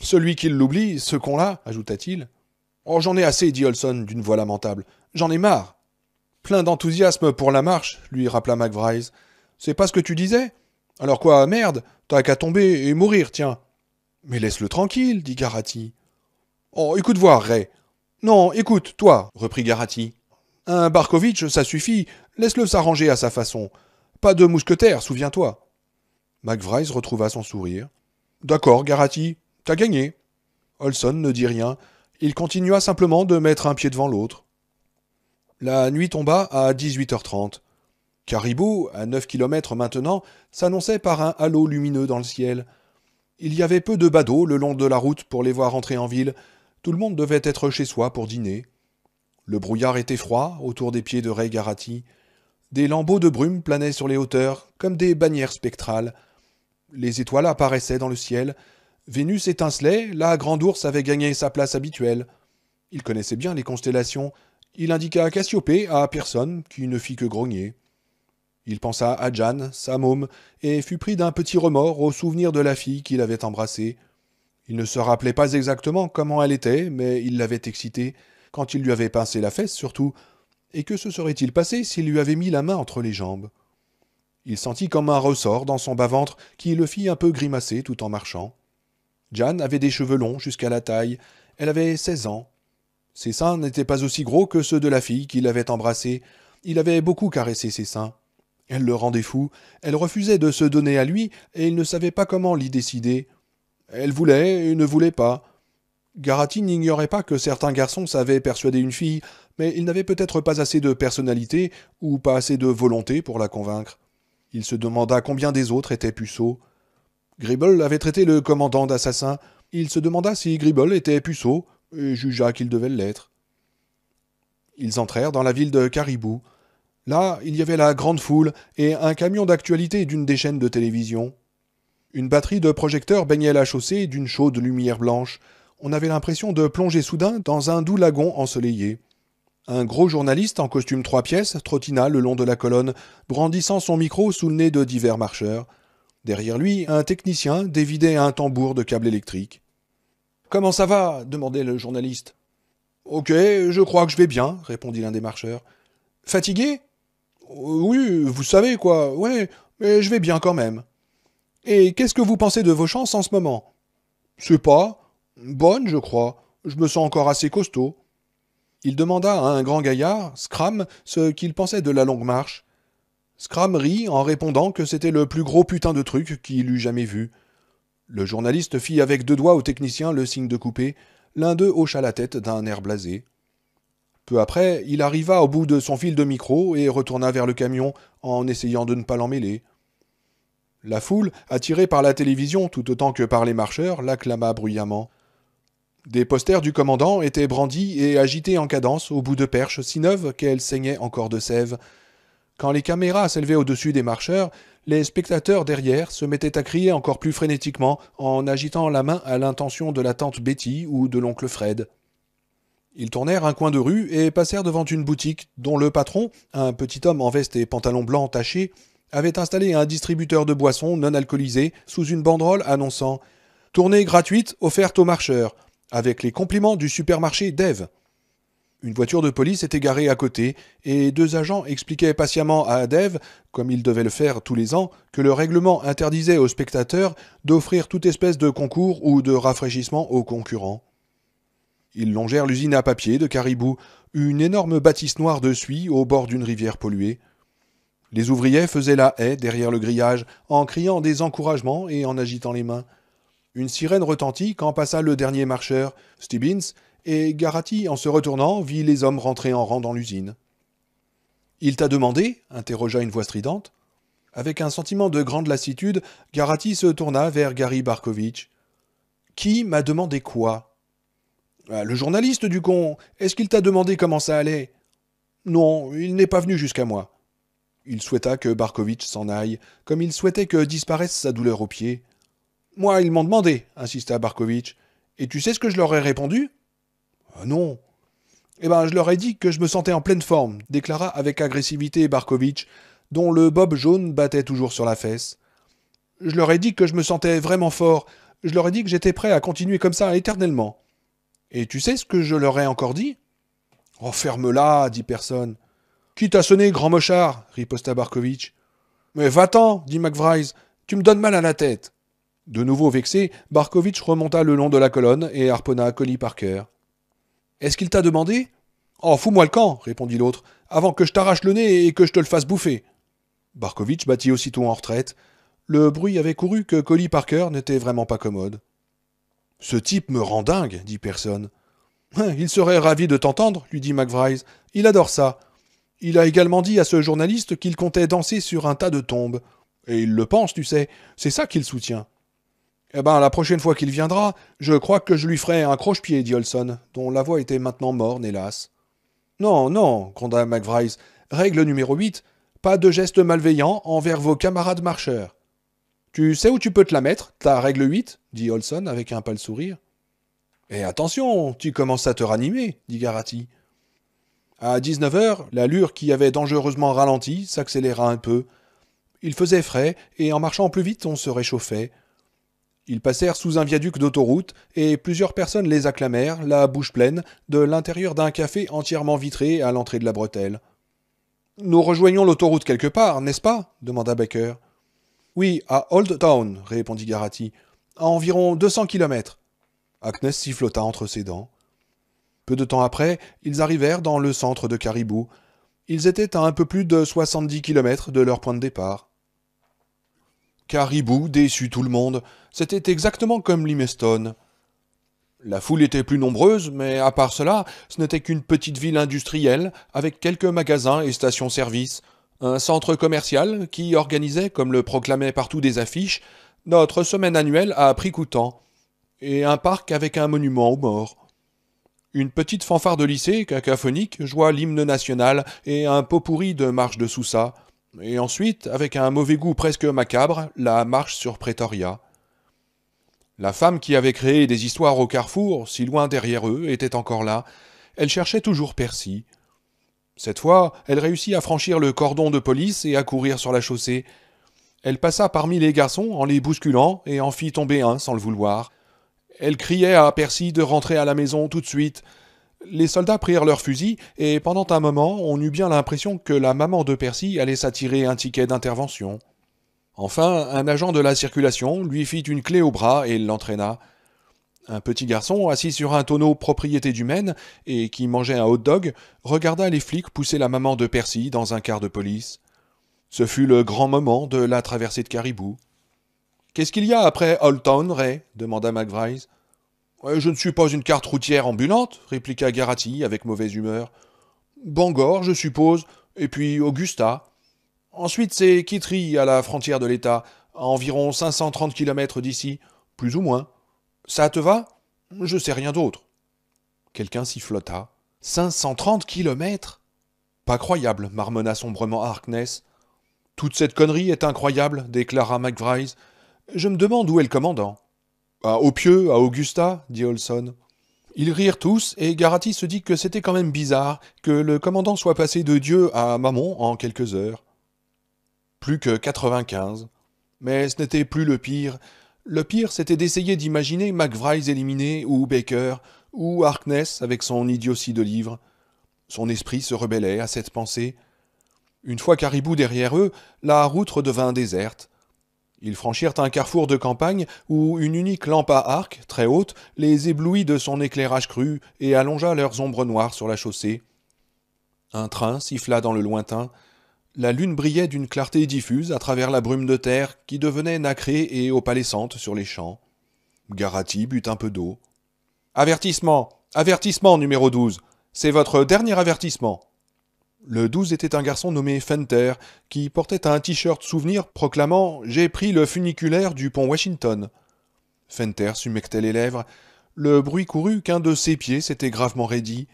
Celui qui l'oublie, ce con-là, ajouta-t-il. Oh, j'en ai assez, dit Olson d'une voix lamentable. J'en ai marre. Plein d'enthousiasme pour la marche, lui rappela McVries. C'est pas ce que tu disais Alors quoi, merde T'as qu'à tomber et mourir, tiens. Mais laisse-le tranquille, dit Garati. Oh, écoute voir, Ray. Non, écoute, toi, reprit Garati. Un Barkovitch, ça suffit, laisse-le s'arranger à sa façon. Pas de mousquetaire, souviens-toi. McVrice retrouva son sourire. D'accord, Garati, t'as gagné. Olson ne dit rien, il continua simplement de mettre un pied devant l'autre. La nuit tomba à 18h30. Caribou, à 9 km maintenant, s'annonçait par un halo lumineux dans le ciel. Il y avait peu de badauds le long de la route pour les voir entrer en ville. Tout le monde devait être chez soi pour dîner. Le brouillard était froid autour des pieds de Ray Garati. Des lambeaux de brume planaient sur les hauteurs comme des bannières spectrales. Les étoiles apparaissaient dans le ciel. Vénus étincelait, la grande ours avait gagné sa place habituelle. Il connaissait bien les constellations. Il indiqua Cassiopée à personne qui ne fit que grogner. Il pensa à Jeanne, sa môme, et fut pris d'un petit remords au souvenir de la fille qu'il avait embrassée. Il ne se rappelait pas exactement comment elle était, mais il l'avait excitée, quand il lui avait pincé la fesse surtout, et que se serait-il passé s'il lui avait mis la main entre les jambes Il sentit comme un ressort dans son bas-ventre qui le fit un peu grimacer tout en marchant. Jeanne avait des cheveux longs jusqu'à la taille, elle avait seize ans. Ses seins n'étaient pas aussi gros que ceux de la fille qu'il avait embrassée, il avait beaucoup caressé ses seins. Elle le rendait fou, elle refusait de se donner à lui, et il ne savait pas comment l'y décider. Elle voulait et ne voulait pas, Garati n'ignorait pas que certains garçons savaient persuader une fille, mais il n'avait peut-être pas assez de personnalité ou pas assez de volonté pour la convaincre. Il se demanda combien des autres étaient puceaux. Gribble avait traité le commandant d'assassin. Il se demanda si Gribble était puceau et jugea qu'il devait l'être. Ils entrèrent dans la ville de Caribou. Là, il y avait la grande foule et un camion d'actualité d'une des chaînes de télévision. Une batterie de projecteurs baignait la chaussée d'une chaude lumière blanche on avait l'impression de plonger soudain dans un doux lagon ensoleillé. Un gros journaliste en costume trois pièces trottina le long de la colonne, brandissant son micro sous le nez de divers marcheurs. Derrière lui, un technicien dévidait un tambour de câble électrique. Comment ça va demandait le journaliste. Ok, je crois que je vais bien, répondit l'un des marcheurs. Fatigué Oui, vous savez quoi, ouais, mais je vais bien quand même. Et qu'est-ce que vous pensez de vos chances en ce moment C'est pas. Bonne, je crois. Je me sens encore assez costaud. Il demanda à un grand gaillard, Scram, ce qu'il pensait de la longue marche. Scram rit en répondant que c'était le plus gros putain de truc qu'il eût jamais vu. Le journaliste fit avec deux doigts au technicien le signe de couper. L'un d'eux hocha la tête d'un air blasé. Peu après, il arriva au bout de son fil de micro et retourna vers le camion en essayant de ne pas l'emmêler. La foule, attirée par la télévision tout autant que par les marcheurs, l'acclama bruyamment. Des posters du commandant étaient brandis et agités en cadence au bout de perches si neuves qu'elles saignaient encore de sève. Quand les caméras s'élevaient au-dessus des marcheurs, les spectateurs derrière se mettaient à crier encore plus frénétiquement en agitant la main à l'intention de la tante Betty ou de l'oncle Fred. Ils tournèrent un coin de rue et passèrent devant une boutique dont le patron, un petit homme en veste et pantalon blanc taché, avait installé un distributeur de boissons non alcoolisées sous une banderole annonçant Tournée gratuite offerte aux marcheurs avec les compliments du supermarché Dev. Une voiture de police était garée à côté, et deux agents expliquaient patiemment à Dev, comme ils devaient le faire tous les ans, que le règlement interdisait aux spectateurs d'offrir toute espèce de concours ou de rafraîchissement aux concurrents. Ils longèrent l'usine à papier de Caribou, une énorme bâtisse noire de suie au bord d'une rivière polluée. Les ouvriers faisaient la haie derrière le grillage en criant des encouragements et en agitant les mains. Une sirène retentit quand passa le dernier marcheur, Stibbins, et Garati, en se retournant, vit les hommes rentrer en rang dans l'usine. Il t'a demandé interrogea une voix stridente. Avec un sentiment de grande lassitude, Garati se tourna vers Gary Barkovitch. Qui m'a demandé quoi ah, Le journaliste du con. Est-ce qu'il t'a demandé comment ça allait Non, il n'est pas venu jusqu'à moi. Il souhaita que Barkovitch s'en aille, comme il souhaitait que disparaisse sa douleur aux pieds. Moi, ils m'ont demandé, insista Barkovitch. Et tu sais ce que je leur ai répondu euh, Non. Eh ben, je leur ai dit que je me sentais en pleine forme, déclara avec agressivité Barkovitch, dont le bob jaune battait toujours sur la fesse. Je leur ai dit que je me sentais vraiment fort, je leur ai dit que j'étais prêt à continuer comme ça éternellement. Et tu sais ce que je leur ai encore dit Enferme-la, oh, dit personne. Qui t'a sonné, grand mochard riposta Barkovitch. Mais va-t'en, dit McVries, tu me donnes mal à la tête. De nouveau vexé, Barkovitch remonta le long de la colonne et harponna Colly Parker. Est-ce qu'il t'a demandé Oh, fous-moi le camp répondit l'autre, avant que je t'arrache le nez et que je te le fasse bouffer. Barkovitch battit aussitôt en retraite. Le bruit avait couru que Colly Parker n'était vraiment pas commode. Ce type me rend dingue, dit Personne. Hein, il serait ravi de t'entendre, lui dit McVries. Il adore ça. Il a également dit à ce journaliste qu'il comptait danser sur un tas de tombes. Et il le pense, tu sais. C'est ça qu'il soutient. Eh ben, la prochaine fois qu'il viendra, je crois que je lui ferai un croche-pied, dit Olson, dont la voix était maintenant morne, hélas. Non, non, gronda McVrice. Règle numéro 8, pas de gestes malveillants envers vos camarades marcheurs. Tu sais où tu peux te la mettre, ta règle 8 dit Olson avec un pâle sourire. Et eh, attention, tu commences à te ranimer, dit Garati. À dix-neuf heures, l'allure qui avait dangereusement ralenti s'accéléra un peu. Il faisait frais, et en marchant plus vite, on se réchauffait. Ils passèrent sous un viaduc d'autoroute et plusieurs personnes les acclamèrent, la bouche pleine, de l'intérieur d'un café entièrement vitré à l'entrée de la bretelle. Nous rejoignons l'autoroute quelque part, n'est-ce pas demanda Baker. Oui, à Old Town, répondit Garati, à environ 200 kilomètres. Agnes sifflota entre ses dents. Peu de temps après, ils arrivèrent dans le centre de Caribou. Ils étaient à un peu plus de 70 kilomètres de leur point de départ. Caribou déçut tout le monde. C'était exactement comme Limestone. La foule était plus nombreuse, mais à part cela, ce n'était qu'une petite ville industrielle, avec quelques magasins et stations-service, un centre commercial qui organisait, comme le proclamaient partout des affiches, notre semaine annuelle à prix coûtant, et un parc avec un monument aux morts. Une petite fanfare de lycée, cacophonique, jouait l'hymne national et un pot pourri de marche de Sousa et ensuite, avec un mauvais goût presque macabre, la marche sur Pretoria. La femme qui avait créé des histoires au carrefour, si loin derrière eux, était encore là. Elle cherchait toujours Percy. Cette fois, elle réussit à franchir le cordon de police et à courir sur la chaussée. Elle passa parmi les garçons en les bousculant et en fit tomber un sans le vouloir. Elle criait à Percy de rentrer à la maison tout de suite, les soldats prirent leurs fusils, et pendant un moment, on eut bien l'impression que la maman de Percy allait s'attirer un ticket d'intervention. Enfin, un agent de la circulation lui fit une clé au bras et l'entraîna. Un petit garçon, assis sur un tonneau propriété du Maine et qui mangeait un hot dog, regarda les flics pousser la maman de Percy dans un quart de police. Ce fut le grand moment de la traversée de Caribou. Qu'est-ce qu'il y a après Old Town, Ray demanda McVries. Je ne suis pas une carte routière ambulante, répliqua Garati avec mauvaise humeur. Bangor, je suppose, et puis Augusta. Ensuite, c'est Kitri, à la frontière de l'État, à environ 530 kilomètres d'ici, plus ou moins. Ça te va Je sais rien d'autre. Quelqu'un s'y flotta. 530 kilomètres Pas croyable, marmonna sombrement Harkness. Toute cette connerie est incroyable, déclara McVries. Je me demande où est le commandant à Opieux, à Augusta, dit Olson. Ils rirent tous, et Garati se dit que c'était quand même bizarre que le commandant soit passé de Dieu à Mammon en quelques heures. Plus que 95. Mais ce n'était plus le pire. Le pire, c'était d'essayer d'imaginer McVries éliminé, ou Baker, ou Harkness avec son idiotie de livre. Son esprit se rebellait à cette pensée. Une fois Caribou derrière eux, la route redevint déserte. Ils franchirent un carrefour de campagne où une unique lampe à arc, très haute, les éblouit de son éclairage cru et allongea leurs ombres noires sur la chaussée. Un train siffla dans le lointain. La lune brillait d'une clarté diffuse à travers la brume de terre qui devenait nacrée et opalescente sur les champs. Garati but un peu d'eau. Avertissement Avertissement numéro 12 C'est votre dernier avertissement le 12 était un garçon nommé Fenter, qui portait un t-shirt souvenir proclamant J'ai pris le funiculaire du pont Washington. Fenter s'humectait les lèvres. Le bruit courut qu'un de ses pieds s'était gravement raidi.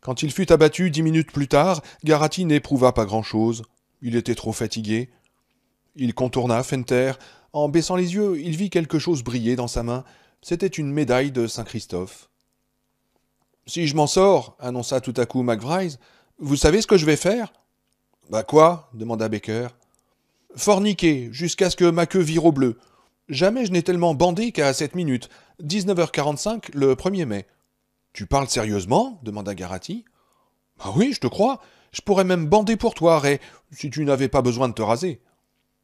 Quand il fut abattu dix minutes plus tard, Garati n'éprouva pas grand-chose. Il était trop fatigué. Il contourna Fenter. En baissant les yeux, il vit quelque chose briller dans sa main. C'était une médaille de Saint-Christophe. Si je m'en sors, annonça tout à coup McVries, vous savez ce que je vais faire Bah quoi demanda Baker. Forniquer, jusqu'à ce que ma queue vire au bleu. Jamais je n'ai tellement bandé qu'à cette minute. 19h45, le 1er mai. Tu parles sérieusement demanda Garati. Bah oui, je te crois. Je pourrais même bander pour toi, Ray, si tu n'avais pas besoin de te raser.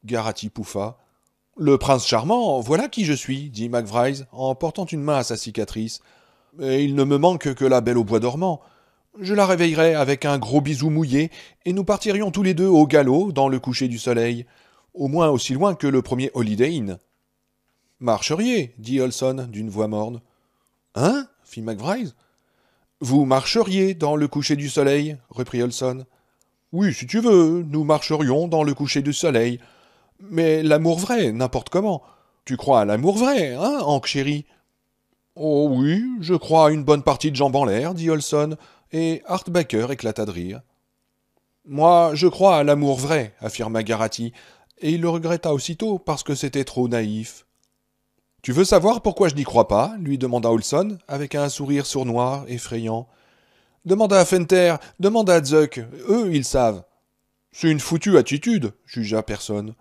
Garati pouffa. Le prince charmant, voilà qui je suis, dit MacVries en portant une main à sa cicatrice. Et il ne me manque que la belle au bois dormant. Je la réveillerai avec un gros bisou mouillé, et nous partirions tous les deux au galop dans le coucher du soleil, au moins aussi loin que le premier Holiday Marcheriez, dit Olson d'une voix morne. Hein fit McVries. Vous marcheriez dans le coucher du soleil, reprit Olson. Oui, si tu veux, nous marcherions dans le coucher du soleil. Mais l'amour vrai, n'importe comment. Tu crois à l'amour vrai, hein, Hank chéri Oh oui, je crois à une bonne partie de jambes en l'air, dit Olson, et Hartbacker éclata de rire. Moi, je crois à l'amour vrai, affirma Garati, et il le regretta aussitôt parce que c'était trop naïf. Tu veux savoir pourquoi je n'y crois pas lui demanda Olson, avec un sourire sournois, effrayant. Demande à Fenter, demande à Zuck, eux ils savent. C'est une foutue attitude, jugea personne.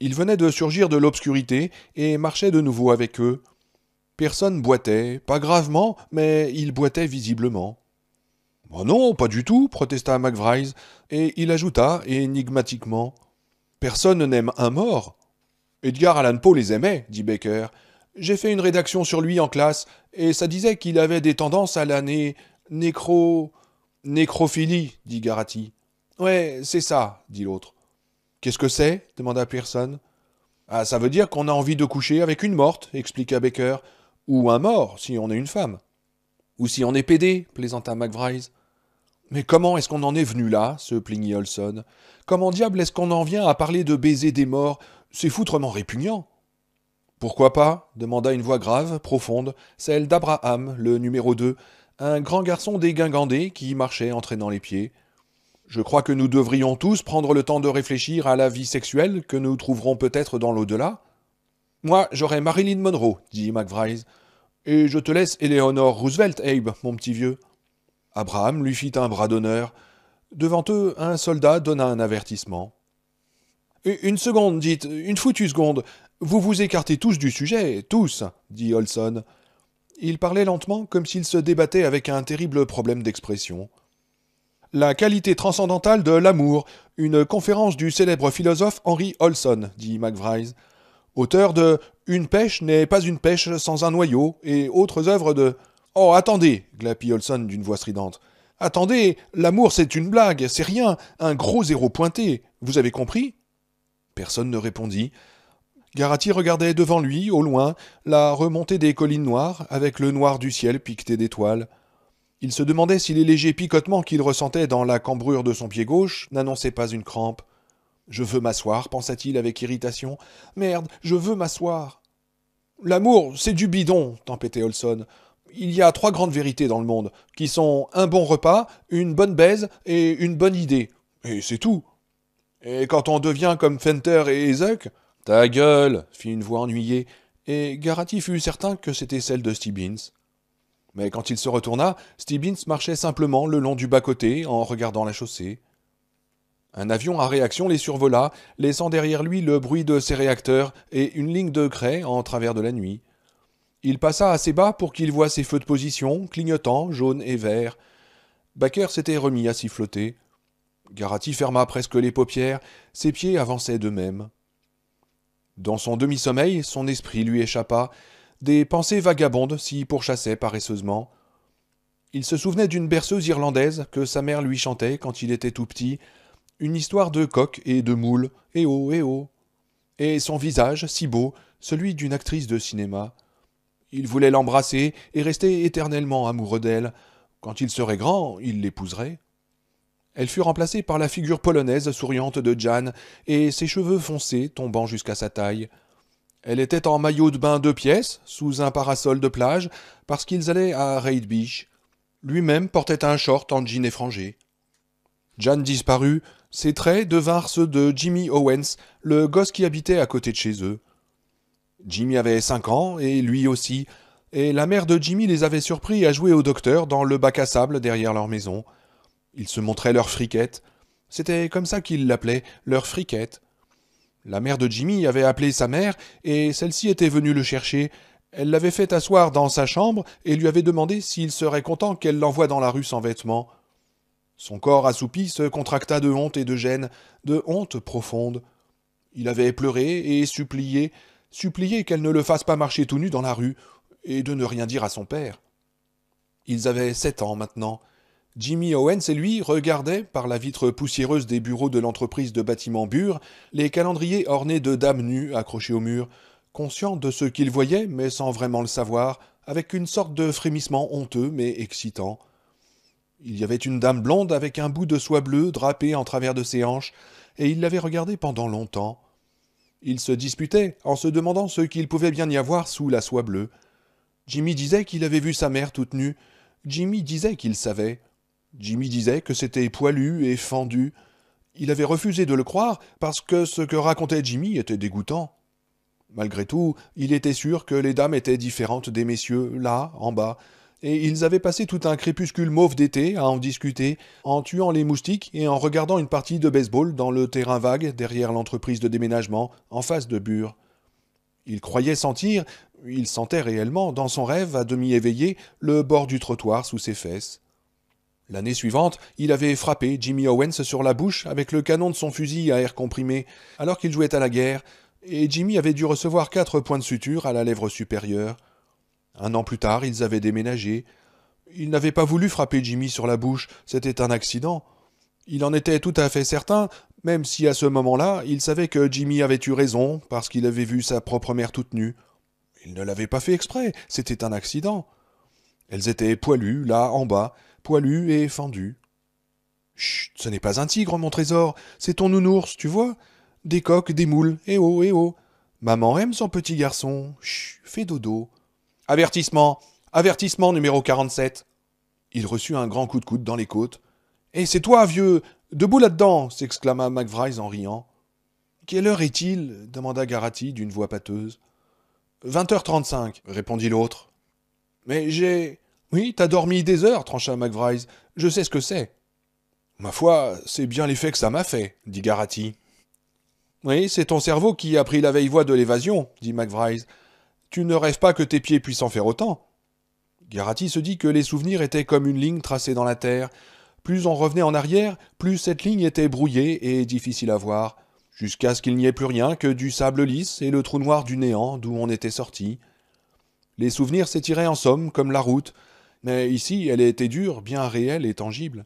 Il venait de surgir de l'obscurité et marchait de nouveau avec eux. Personne boitait, pas gravement, mais il boitait visiblement. Bah non, pas du tout, protesta McVrise, et il ajouta, énigmatiquement Personne n'aime un mort. Edgar Allan Poe les aimait, dit Baker. J'ai fait une rédaction sur lui en classe, et ça disait qu'il avait des tendances à la nécro. nécrophilie, dit Garati. Ouais, c'est ça, dit l'autre. Qu'est-ce que c'est demanda Pearson. Ah, ça veut dire qu'on a envie de coucher avec une morte, expliqua Baker, ou un mort, si on est une femme. Ou si on est pédé, plaisanta McVrise. Mais comment est-ce qu'on en est venu là, se plaignit Olson Comment diable est-ce qu'on en vient à parler de baiser des morts C'est foutrement répugnant. Pourquoi pas demanda une voix grave, profonde, celle d'Abraham, le numéro 2, un grand garçon dégingandé qui marchait en traînant les pieds. Je crois que nous devrions tous prendre le temps de réfléchir à la vie sexuelle que nous trouverons peut-être dans l'au-delà. Moi, j'aurai Marilyn Monroe, dit McVries. Et je te laisse Eleanor Roosevelt, Abe, mon petit vieux. Abraham lui fit un bras d'honneur. Devant eux, un soldat donna un avertissement. Une seconde, dites, une foutue seconde. Vous vous écartez tous du sujet, tous, dit Olson. Il parlait lentement, comme s'il se débattait avec un terrible problème d'expression. La qualité transcendantale de l'amour, une conférence du célèbre philosophe Henry Olson, dit McVries, auteur de Une pêche n'est pas une pêche sans un noyau et autres œuvres de Oh, attendez, glapit Olson d'une voix stridente. Attendez, l'amour c'est une blague, c'est rien, un gros zéro pointé, vous avez compris Personne ne répondit. Garati regardait devant lui, au loin, la remontée des collines noires, avec le noir du ciel piqueté d'étoiles. Il se demandait si les légers picotements qu'il ressentait dans la cambrure de son pied gauche n'annonçaient pas une crampe. Je veux m'asseoir, pensa-t-il avec irritation. Merde, je veux m'asseoir. L'amour, c'est du bidon, tempêtait Olson il y a trois grandes vérités dans le monde, qui sont un bon repas, une bonne baise et une bonne idée. Et c'est tout. Et quand on devient comme Fenter et Ezek, ta gueule, fit une voix ennuyée, et Garati fut certain que c'était celle de Stibbins. Mais quand il se retourna, Stibbins marchait simplement le long du bas-côté en regardant la chaussée. Un avion à réaction les survola, laissant derrière lui le bruit de ses réacteurs et une ligne de craie en travers de la nuit. Il passa assez bas pour qu'il voie ses feux de position, clignotants, jaunes et verts. Baker s'était remis à siffloter. Garati ferma presque les paupières, ses pieds avançaient d'eux-mêmes. Dans son demi-sommeil, son esprit lui échappa, des pensées vagabondes s'y pourchassaient paresseusement. Il se souvenait d'une berceuse irlandaise que sa mère lui chantait quand il était tout petit, une histoire de coq et de moule, et eh oh, et eh oh. Et son visage, si beau, celui d'une actrice de cinéma. Il voulait l'embrasser et rester éternellement amoureux d'elle. Quand il serait grand, il l'épouserait. Elle fut remplacée par la figure polonaise souriante de Jan et ses cheveux foncés tombant jusqu'à sa taille. Elle était en maillot de bain deux pièces, sous un parasol de plage, parce qu'ils allaient à Raid Beach. Lui-même portait un short en jean effrangé. Jan disparut, ses traits devinrent ceux de Jimmy Owens, le gosse qui habitait à côté de chez eux. Jimmy avait cinq ans, et lui aussi, et la mère de Jimmy les avait surpris à jouer au docteur dans le bac à sable derrière leur maison. Ils se montraient leur friquette. C'était comme ça qu'ils l'appelaient, leur friquette. La mère de Jimmy avait appelé sa mère, et celle-ci était venue le chercher. Elle l'avait fait asseoir dans sa chambre et lui avait demandé s'il serait content qu'elle l'envoie dans la rue sans vêtements. Son corps assoupi se contracta de honte et de gêne, de honte profonde. Il avait pleuré et supplié, supplier qu'elle ne le fasse pas marcher tout nu dans la rue, et de ne rien dire à son père. Ils avaient sept ans maintenant. Jimmy Owens et lui regardaient, par la vitre poussiéreuse des bureaux de l'entreprise de bâtiments Bure, les calendriers ornés de dames nues accrochées au mur, conscients de ce qu'ils voyaient, mais sans vraiment le savoir, avec une sorte de frémissement honteux mais excitant. Il y avait une dame blonde avec un bout de soie bleue drapé en travers de ses hanches, et il l'avait regardée pendant longtemps. Ils se disputaient, en se demandant ce qu'il pouvait bien y avoir sous la soie bleue. Jimmy disait qu'il avait vu sa mère toute nue. Jimmy disait qu'il savait. Jimmy disait que c'était poilu et fendu. Il avait refusé de le croire parce que ce que racontait Jimmy était dégoûtant. Malgré tout, il était sûr que les dames étaient différentes des messieurs, là, en bas, et ils avaient passé tout un crépuscule mauve d'été à en discuter, en tuant les moustiques et en regardant une partie de baseball dans le terrain vague derrière l'entreprise de déménagement, en face de Bure. Il croyait sentir, il sentait réellement, dans son rêve à demi éveillé, le bord du trottoir sous ses fesses. L'année suivante, il avait frappé Jimmy Owens sur la bouche avec le canon de son fusil à air comprimé, alors qu'il jouait à la guerre, et Jimmy avait dû recevoir quatre points de suture à la lèvre supérieure. Un an plus tard, ils avaient déménagé. Il n'avaient pas voulu frapper Jimmy sur la bouche, c'était un accident. Il en était tout à fait certain, même si à ce moment-là, il savait que Jimmy avait eu raison, parce qu'il avait vu sa propre mère toute nue. Il ne l'avait pas fait exprès, c'était un accident. Elles étaient poilues, là, en bas, poilues et fendues. Chut, ce n'est pas un tigre, mon trésor, c'est ton nounours, tu vois. Des coques, des moules, et eh oh, et eh oh. Maman aime son petit garçon. Chut, fais dodo. Avertissement Avertissement numéro 47 Il reçut un grand coup de coude dans les côtes. Et eh, c'est toi, vieux Debout là-dedans s'exclama McVries en riant. Quelle heure est-il demanda Garati d'une voix pâteuse. heures trente-cinq, » répondit l'autre. Mais j'ai. Oui, t'as dormi des heures, trancha McVries. Je sais ce que c'est. Ma foi, c'est bien l'effet que ça m'a fait, dit Garati. Oui, c'est ton cerveau qui a pris la veille voix de l'évasion, dit McVries. Tu ne rêves pas que tes pieds puissent en faire autant. Garati se dit que les souvenirs étaient comme une ligne tracée dans la terre. Plus on revenait en arrière, plus cette ligne était brouillée et difficile à voir, jusqu'à ce qu'il n'y ait plus rien que du sable lisse et le trou noir du néant d'où on était sorti. Les souvenirs s'étiraient en somme comme la route, mais ici elle était dure, bien réelle et tangible.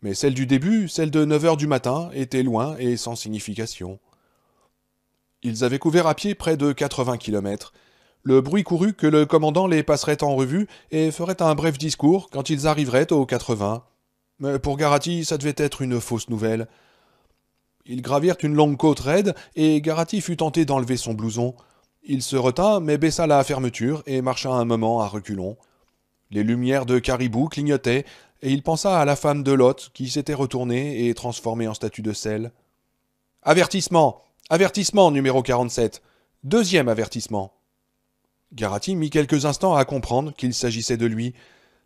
Mais celle du début, celle de 9 heures du matin, était loin et sans signification. Ils avaient couvert à pied près de 80 kilomètres. Le bruit courut que le commandant les passerait en revue et ferait un bref discours quand ils arriveraient aux 80. Mais pour Garati, ça devait être une fausse nouvelle. Ils gravirent une longue côte raide et Garati fut tenté d'enlever son blouson. Il se retint, mais baissa la fermeture et marcha un moment à reculons. Les lumières de Caribou clignotaient, et il pensa à la femme de Lot qui s'était retournée et transformée en statue de sel. Avertissement Avertissement numéro 47 Deuxième avertissement Garati mit quelques instants à comprendre qu'il s'agissait de lui,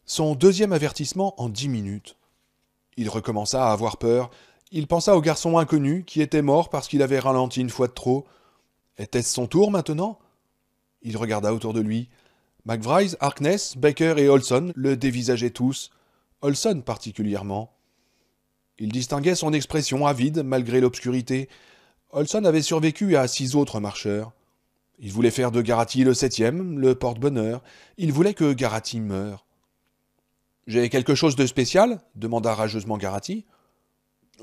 son deuxième avertissement en dix minutes. Il recommença à avoir peur, il pensa au garçon inconnu qui était mort parce qu'il avait ralenti une fois de trop. Était-ce son tour maintenant Il regarda autour de lui. McVries, Harkness, Baker et Olson le dévisageaient tous, Olson particulièrement. Il distinguait son expression avide malgré l'obscurité. Olson avait survécu à six autres marcheurs. Il voulait faire de Garati le septième, le porte-bonheur. Il voulait que Garati meure. J'ai quelque chose de spécial demanda rageusement Garati.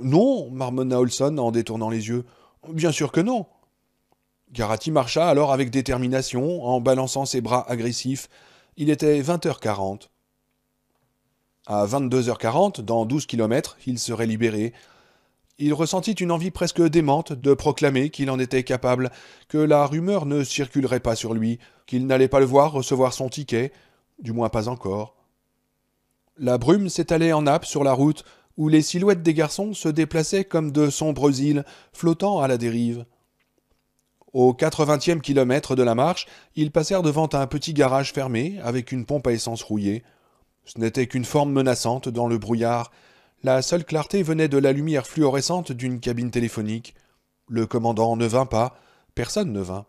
Non, marmonna Olson en détournant les yeux. Bien sûr que non. Garati marcha alors avec détermination, en balançant ses bras agressifs. Il était 20h40. À 22h40, dans 12 kilomètres, il serait libéré il ressentit une envie presque démente de proclamer qu'il en était capable, que la rumeur ne circulerait pas sur lui, qu'il n'allait pas le voir recevoir son ticket, du moins pas encore. La brume s'étalait en nappe sur la route, où les silhouettes des garçons se déplaçaient comme de sombres îles, flottant à la dérive. Au quatre-vingtième kilomètre de la marche, ils passèrent devant un petit garage fermé avec une pompe à essence rouillée. Ce n'était qu'une forme menaçante dans le brouillard, la seule clarté venait de la lumière fluorescente d'une cabine téléphonique. Le commandant ne vint pas, personne ne vint.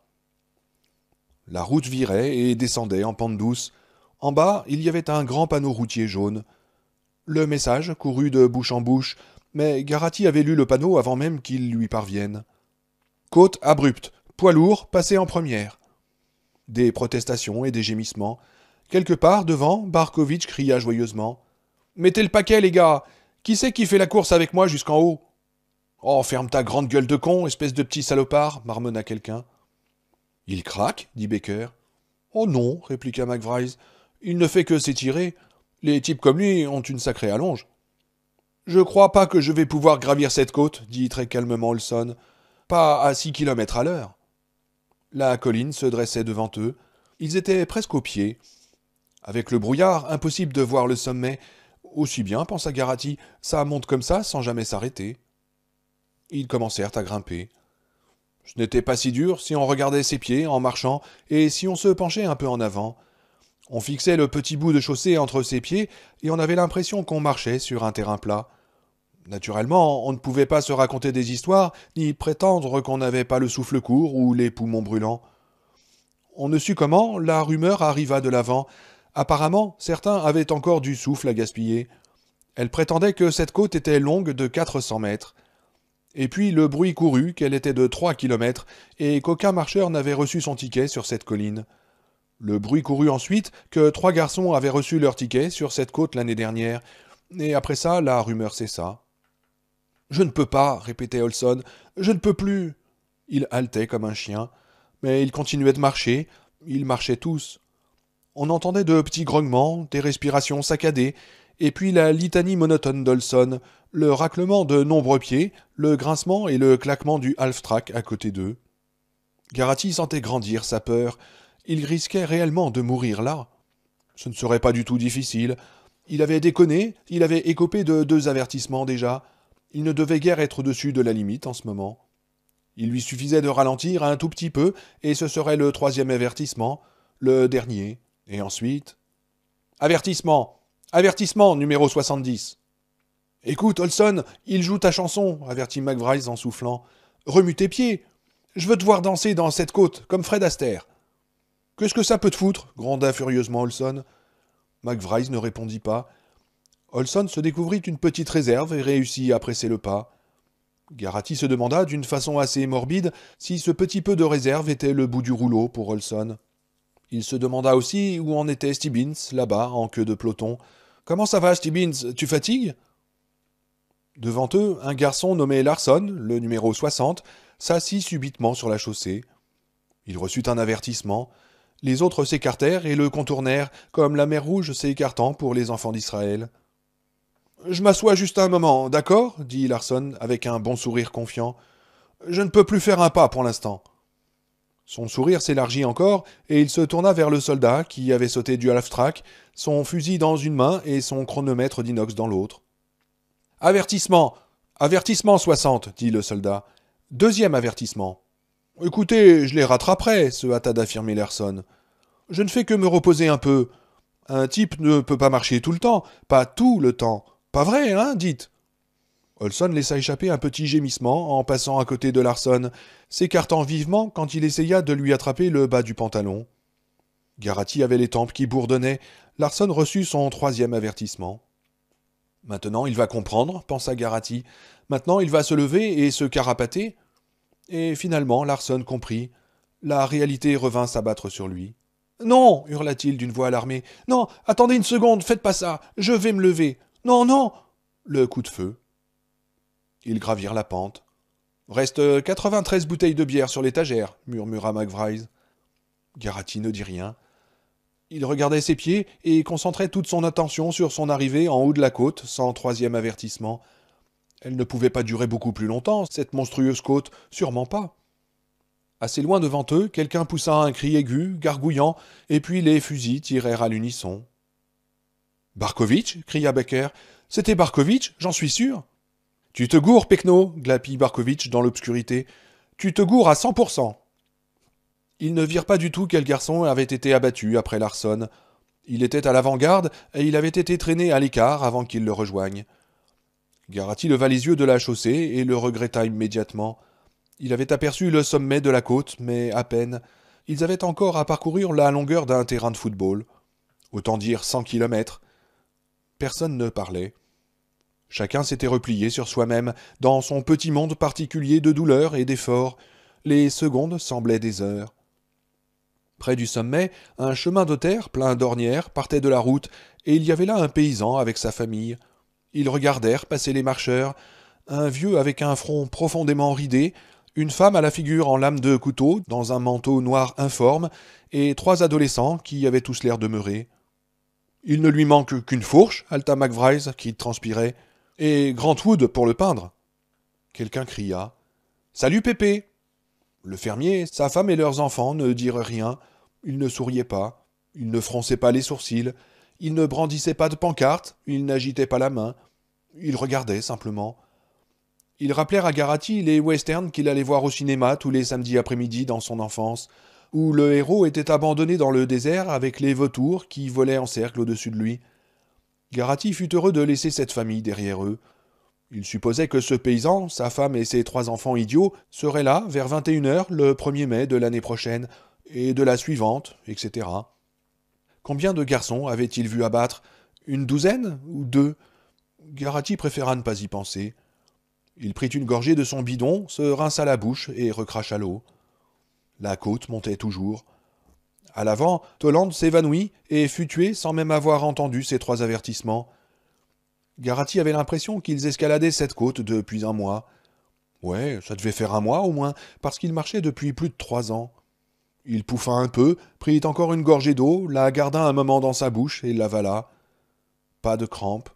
La route virait et descendait en pente douce. En bas, il y avait un grand panneau routier jaune. Le message courut de bouche en bouche, mais Garati avait lu le panneau avant même qu'il lui parvienne. Côte abrupte, poids lourd, passé en première. Des protestations et des gémissements. Quelque part devant, Barkovitch cria joyeusement Mettez le paquet, les gars qui c'est qui fait la course avec moi jusqu'en haut Oh, ferme ta grande gueule de con, espèce de petit salopard, marmonna quelqu'un. Il craque, dit Baker. Oh non, répliqua McVries. Il ne fait que s'étirer. Les types comme lui ont une sacrée allonge. Je crois pas que je vais pouvoir gravir cette côte, dit très calmement Olson. Pas à six kilomètres à l'heure. La colline se dressait devant eux. Ils étaient presque au pied. Avec le brouillard, impossible de voir le sommet, aussi bien, pensa Garati, ça monte comme ça sans jamais s'arrêter. Ils commencèrent à grimper. Ce n'était pas si dur si on regardait ses pieds en marchant et si on se penchait un peu en avant. On fixait le petit bout de chaussée entre ses pieds et on avait l'impression qu'on marchait sur un terrain plat. Naturellement, on ne pouvait pas se raconter des histoires, ni prétendre qu'on n'avait pas le souffle court ou les poumons brûlants. On ne sut comment, la rumeur arriva de l'avant. Apparemment, certains avaient encore du souffle à gaspiller. Elle prétendait que cette côte était longue de 400 mètres. Et puis le bruit courut qu'elle était de 3 kilomètres et qu'aucun marcheur n'avait reçu son ticket sur cette colline. Le bruit courut ensuite que trois garçons avaient reçu leur ticket sur cette côte l'année dernière, et après ça la rumeur cessa. Je ne peux pas, répétait Olson, je ne peux plus. Il haletait comme un chien, mais il continuait de marcher, ils marchaient tous. On entendait de petits grognements, des respirations saccadées, et puis la litanie monotone d'Olson, le raclement de nombreux pieds, le grincement et le claquement du half-track à côté d'eux. Garati sentait grandir sa peur. Il risquait réellement de mourir là. Ce ne serait pas du tout difficile. Il avait déconné, il avait écopé de deux avertissements déjà. Il ne devait guère être au-dessus de la limite en ce moment. Il lui suffisait de ralentir un tout petit peu, et ce serait le troisième avertissement, le dernier, et ensuite Avertissement Avertissement numéro 70. Écoute, Olson, il joue ta chanson, avertit McVrice en soufflant. Remue tes pieds. Je veux te voir danser dans cette côte, comme Fred Astaire. Qu'est-ce que ça peut te foutre gronda furieusement Olson. McVrice ne répondit pas. Olson se découvrit une petite réserve et réussit à presser le pas. Garati se demanda, d'une façon assez morbide, si ce petit peu de réserve était le bout du rouleau pour Olson. Il se demanda aussi où en était Stibbins, là-bas, en queue de peloton. Comment ça va, Stibbins Tu fatigues Devant eux, un garçon nommé Larson, le numéro 60, s'assit subitement sur la chaussée. Il reçut un avertissement. Les autres s'écartèrent et le contournèrent, comme la mer Rouge s'écartant pour les enfants d'Israël. Je m'assois juste un moment, d'accord dit Larson avec un bon sourire confiant. Je ne peux plus faire un pas pour l'instant. Son sourire s'élargit encore, et il se tourna vers le soldat, qui avait sauté du half-track, son fusil dans une main et son chronomètre d'inox dans l'autre. Avertissement Avertissement 60, dit le soldat. Deuxième avertissement. Écoutez, je les rattraperai, se hâta d'affirmer Larson. Je ne fais que me reposer un peu. Un type ne peut pas marcher tout le temps, pas tout le temps. Pas vrai, hein, dites Olson laissa échapper un petit gémissement en passant à côté de Larson, s'écartant vivement quand il essaya de lui attraper le bas du pantalon. Garati avait les tempes qui bourdonnaient. Larson reçut son troisième avertissement. Maintenant il va comprendre, pensa Garati. Maintenant il va se lever et se carapater. Et finalement Larson comprit. La réalité revint s'abattre sur lui. Non hurla-t-il d'une voix alarmée. Non, attendez une seconde, faites pas ça. Je vais me lever. Non, non Le coup de feu ils gravirent la pente. Reste euh, quatre-vingt-treize bouteilles de bière sur l'étagère, murmura McVrise. Garati ne dit rien. Il regardait ses pieds et concentrait toute son attention sur son arrivée en haut de la côte, sans troisième avertissement. Elle ne pouvait pas durer beaucoup plus longtemps, cette monstrueuse côte, sûrement pas. Assez loin devant eux, quelqu'un poussa un cri aigu, gargouillant, et puis les fusils tirèrent à l'unisson. Barkovitch cria Becker. C'était Barkovitch, j'en suis sûr. Tu te gourres, Pekno, glapit Barkovitch dans l'obscurité. Tu te gourres à 100%. Ils ne virent pas du tout quel garçon avait été abattu après Larson. Il était à l'avant-garde et il avait été traîné à l'écart avant qu'il le rejoigne. Garati leva les yeux de la chaussée et le regretta immédiatement. Il avait aperçu le sommet de la côte, mais à peine. Ils avaient encore à parcourir la longueur d'un terrain de football. Autant dire cent kilomètres. Personne ne parlait. Chacun s'était replié sur soi-même, dans son petit monde particulier de douleurs et d'efforts. Les secondes semblaient des heures. Près du sommet, un chemin de terre plein d'ornières partait de la route, et il y avait là un paysan avec sa famille. Ils regardèrent passer les marcheurs, un vieux avec un front profondément ridé, une femme à la figure en lame de couteau, dans un manteau noir informe, et trois adolescents qui avaient tous l'air demeurés. Il ne lui manque qu'une fourche, Alta McVrise, qui transpirait. Et Grantwood pour le peindre. Quelqu'un cria. Salut Pépé Le fermier, sa femme et leurs enfants ne dirent rien, ils ne souriaient pas, ils ne fronçaient pas les sourcils, ils ne brandissaient pas de pancarte, ils n'agitaient pas la main, ils regardaient simplement. Ils rappelèrent à Garati les westerns qu'il allait voir au cinéma tous les samedis après-midi dans son enfance, où le héros était abandonné dans le désert avec les vautours qui volaient en cercle au-dessus de lui. Garati fut heureux de laisser cette famille derrière eux. Il supposait que ce paysan, sa femme et ses trois enfants idiots seraient là vers 21 heures le 1er mai de l'année prochaine, et de la suivante, etc. Combien de garçons avait-il vu abattre Une douzaine ou deux Garati préféra ne pas y penser. Il prit une gorgée de son bidon, se rinça la bouche et recracha l'eau. La côte montait toujours. À l'avant, Toland s'évanouit et fut tué sans même avoir entendu ces trois avertissements. Garati avait l'impression qu'ils escaladaient cette côte depuis un mois. Ouais, ça devait faire un mois au moins, parce qu'ils marchaient depuis plus de trois ans. Il pouffa un peu, prit encore une gorgée d'eau, la garda un moment dans sa bouche et l'avala. Pas de crampe.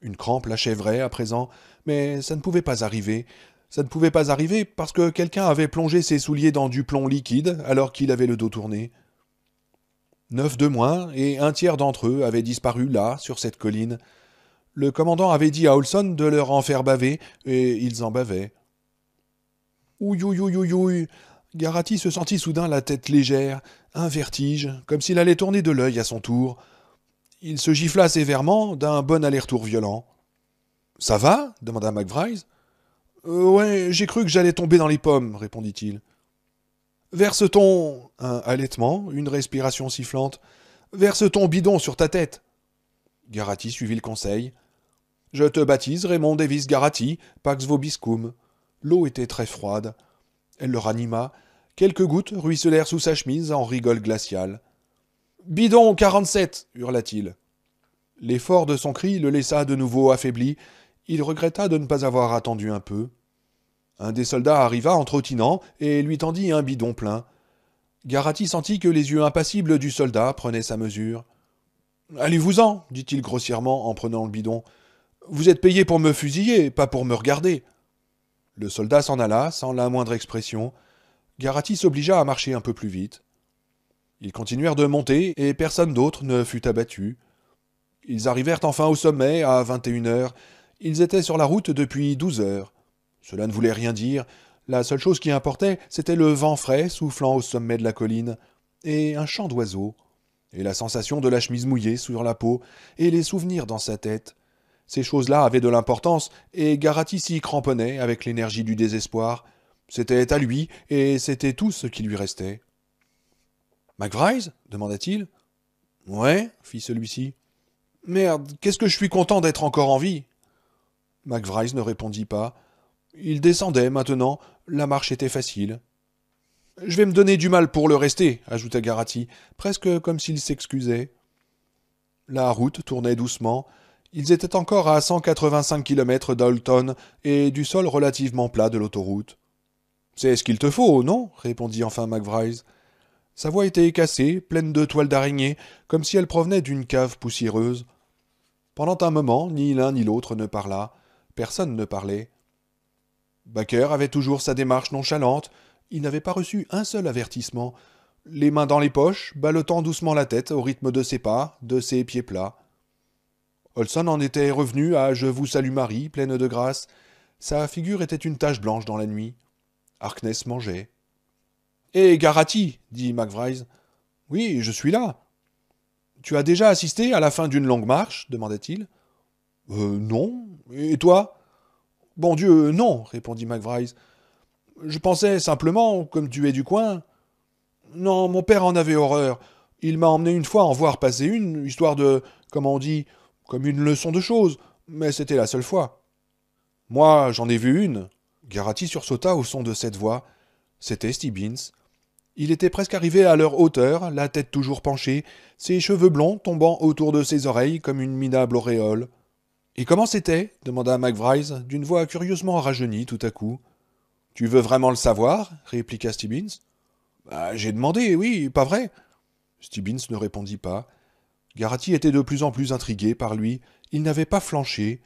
Une crampe l'achèverait à présent, mais ça ne pouvait pas arriver. Ça ne pouvait pas arriver parce que quelqu'un avait plongé ses souliers dans du plomb liquide alors qu'il avait le dos tourné. Neuf de moins, et un tiers d'entre eux avaient disparu là, sur cette colline. Le commandant avait dit à Olson de leur en faire baver, et ils en bavaient. ou ouïe, Garati se sentit soudain la tête légère, un vertige, comme s'il allait tourner de l'œil à son tour. Il se gifla sévèrement d'un bon aller-retour violent. Ça va demanda McVrise. Euh, ouais, j'ai cru que j'allais tomber dans les pommes, répondit-il verse ton un halètement, une respiration sifflante Verse ton bidon sur ta tête Garati suivit le conseil. Je te baptise Raymond Davis Garati, Pax Vobiscum. L'eau était très froide. Elle le ranima. Quelques gouttes ruisselèrent sous sa chemise en rigole glaciale. Bidon 47 hurla-t-il. L'effort de son cri le laissa de nouveau affaibli. Il regretta de ne pas avoir attendu un peu. Un des soldats arriva en trottinant et lui tendit un bidon plein. Garati sentit que les yeux impassibles du soldat prenaient sa mesure. Allez-vous-en, dit-il grossièrement en prenant le bidon. Vous êtes payé pour me fusiller, pas pour me regarder. Le soldat s'en alla, sans la moindre expression. Garati s'obligea à marcher un peu plus vite. Ils continuèrent de monter, et personne d'autre ne fut abattu. Ils arrivèrent enfin au sommet à 21 heures. Ils étaient sur la route depuis 12 heures. Cela ne voulait rien dire. La seule chose qui importait, c'était le vent frais soufflant au sommet de la colline, et un chant d'oiseaux, et la sensation de la chemise mouillée sur la peau, et les souvenirs dans sa tête. Ces choses-là avaient de l'importance, et Garati s'y cramponnait avec l'énergie du désespoir. C'était à lui, et c'était tout ce qui lui restait. McVrise demanda-t-il. Ouais, fit celui-ci. Merde, qu'est-ce que je suis content d'être encore en vie McVrise ne répondit pas. Il descendait maintenant, la marche était facile. Je vais me donner du mal pour le rester, ajouta Garati, presque comme s'il s'excusait. La route tournait doucement. Ils étaient encore à 185 km d'Alton et du sol relativement plat de l'autoroute. C'est ce qu'il te faut, non répondit enfin McVries. Sa voix était cassée, pleine de toiles d'araignée, comme si elle provenait d'une cave poussiéreuse. Pendant un moment, ni l'un ni l'autre ne parla. Personne ne parlait. Baker avait toujours sa démarche nonchalante, il n'avait pas reçu un seul avertissement, les mains dans les poches, ballottant doucement la tête au rythme de ses pas, de ses pieds plats. Olson en était revenu à Je vous salue Marie, pleine de grâce. Sa figure était une tache blanche dans la nuit. Harkness mangeait. Hé, eh, Garati dit McVries. Oui, je suis là. Tu as déjà assisté à la fin d'une longue marche demanda-t-il. Euh, non. Et toi Bon Dieu, euh, non, répondit McVries. Je pensais simplement, comme tu es du coin. Non, mon père en avait horreur. Il m'a emmené une fois en voir passer une, histoire de, comme on dit, comme une leçon de choses, mais c'était la seule fois. Moi, j'en ai vu une. Garati sursauta au son de cette voix. C'était Stibbins. Il était presque arrivé à leur hauteur, la tête toujours penchée, ses cheveux blonds tombant autour de ses oreilles comme une minable auréole. Et comment c'était demanda McVries, d'une voix curieusement rajeunie tout à coup. Tu veux vraiment le savoir répliqua Stibbins. Bah, j'ai demandé, oui, pas vrai. Stibbins ne répondit pas. Garati était de plus en plus intrigué par lui. Il n'avait pas flanché.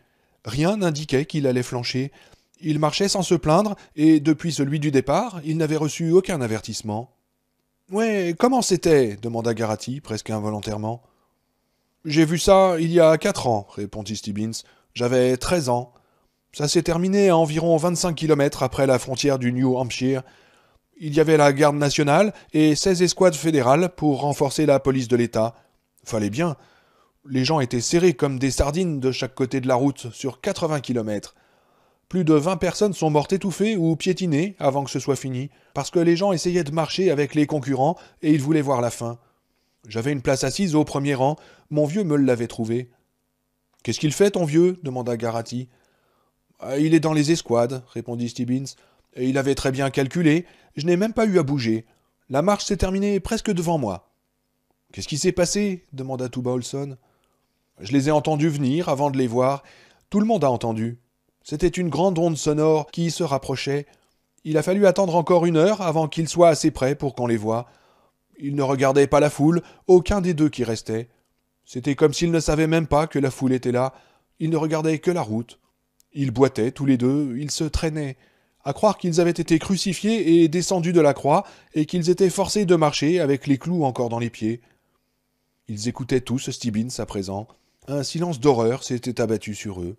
Rien n'indiquait qu'il allait flancher. Il marchait sans se plaindre, et depuis celui du départ, il n'avait reçu aucun avertissement. Ouais, comment c'était demanda Garati, presque involontairement. J'ai vu ça il y a quatre ans, répondit Stibbins. J'avais treize ans. Ça s'est terminé à environ vingt-cinq kilomètres après la frontière du New Hampshire. Il y avait la garde nationale et seize escouades fédérales pour renforcer la police de l'État. Fallait bien. Les gens étaient serrés comme des sardines de chaque côté de la route sur quatre-vingts kilomètres. Plus de vingt personnes sont mortes étouffées ou piétinées avant que ce soit fini, parce que les gens essayaient de marcher avec les concurrents et ils voulaient voir la fin. J'avais une place assise au premier rang, mon vieux me l'avait trouvé. Qu'est-ce qu'il fait, ton vieux demanda Garati. Ah, il est dans les escouades, répondit Stibbins. Et il avait très bien calculé, je n'ai même pas eu à bouger. La marche s'est terminée presque devant moi. Qu'est-ce qui s'est passé demanda bas Olson. Je les ai entendus venir avant de les voir. Tout le monde a entendu. C'était une grande onde sonore qui se rapprochait. Il a fallu attendre encore une heure avant qu'ils soient assez près pour qu'on les voie. Ils ne regardaient pas la foule, aucun des deux qui restait. C'était comme s'ils ne savaient même pas que la foule était là, ils ne regardaient que la route. Ils boitaient tous les deux, ils se traînaient. À croire qu'ils avaient été crucifiés et descendus de la croix, et qu'ils étaient forcés de marcher avec les clous encore dans les pieds. Ils écoutaient tous Stibbins à présent. Un silence d'horreur s'était abattu sur eux.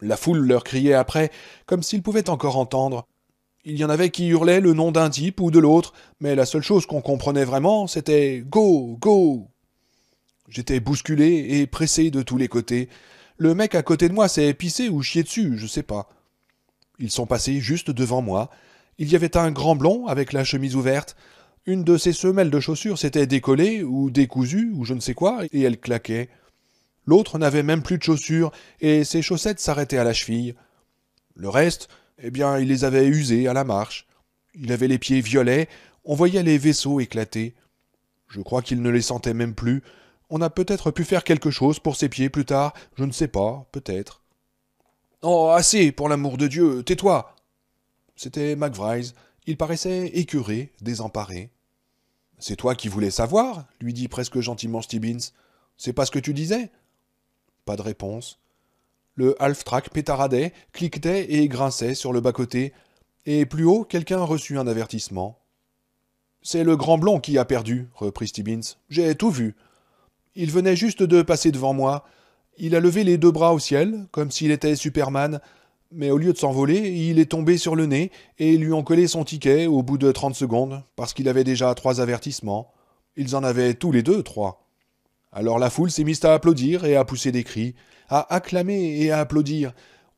La foule leur criait après, comme s'ils pouvaient encore entendre il y en avait qui hurlaient le nom d'un type ou de l'autre, mais la seule chose qu'on comprenait vraiment, c'était Go, go J'étais bousculé et pressé de tous les côtés. Le mec à côté de moi s'est pissé ou chié dessus, je sais pas. Ils sont passés juste devant moi. Il y avait un grand blond avec la chemise ouverte. Une de ses semelles de chaussures s'était décollée ou décousue ou je ne sais quoi, et elle claquait. L'autre n'avait même plus de chaussures, et ses chaussettes s'arrêtaient à la cheville. Le reste, eh bien, il les avait usés à la marche. Il avait les pieds violets, on voyait les vaisseaux éclater. Je crois qu'il ne les sentait même plus. On a peut-être pu faire quelque chose pour ses pieds plus tard, je ne sais pas, peut-être. Oh, assez, pour l'amour de Dieu, tais-toi C'était McVries. Il paraissait écœuré, désemparé. C'est toi qui voulais savoir lui dit presque gentiment Stibbins. C'est pas ce que tu disais Pas de réponse. Le half-track pétaradait, cliquetait et grinçait sur le bas-côté, et plus haut, quelqu'un reçut un avertissement. C'est le grand blond qui a perdu, reprit Stibbins. J'ai tout vu. Il venait juste de passer devant moi. Il a levé les deux bras au ciel, comme s'il était Superman, mais au lieu de s'envoler, il est tombé sur le nez et lui ont collé son ticket au bout de trente secondes, parce qu'il avait déjà trois avertissements. Ils en avaient tous les deux trois. Alors la foule s'est mise à applaudir et à pousser des cris à acclamer et à applaudir.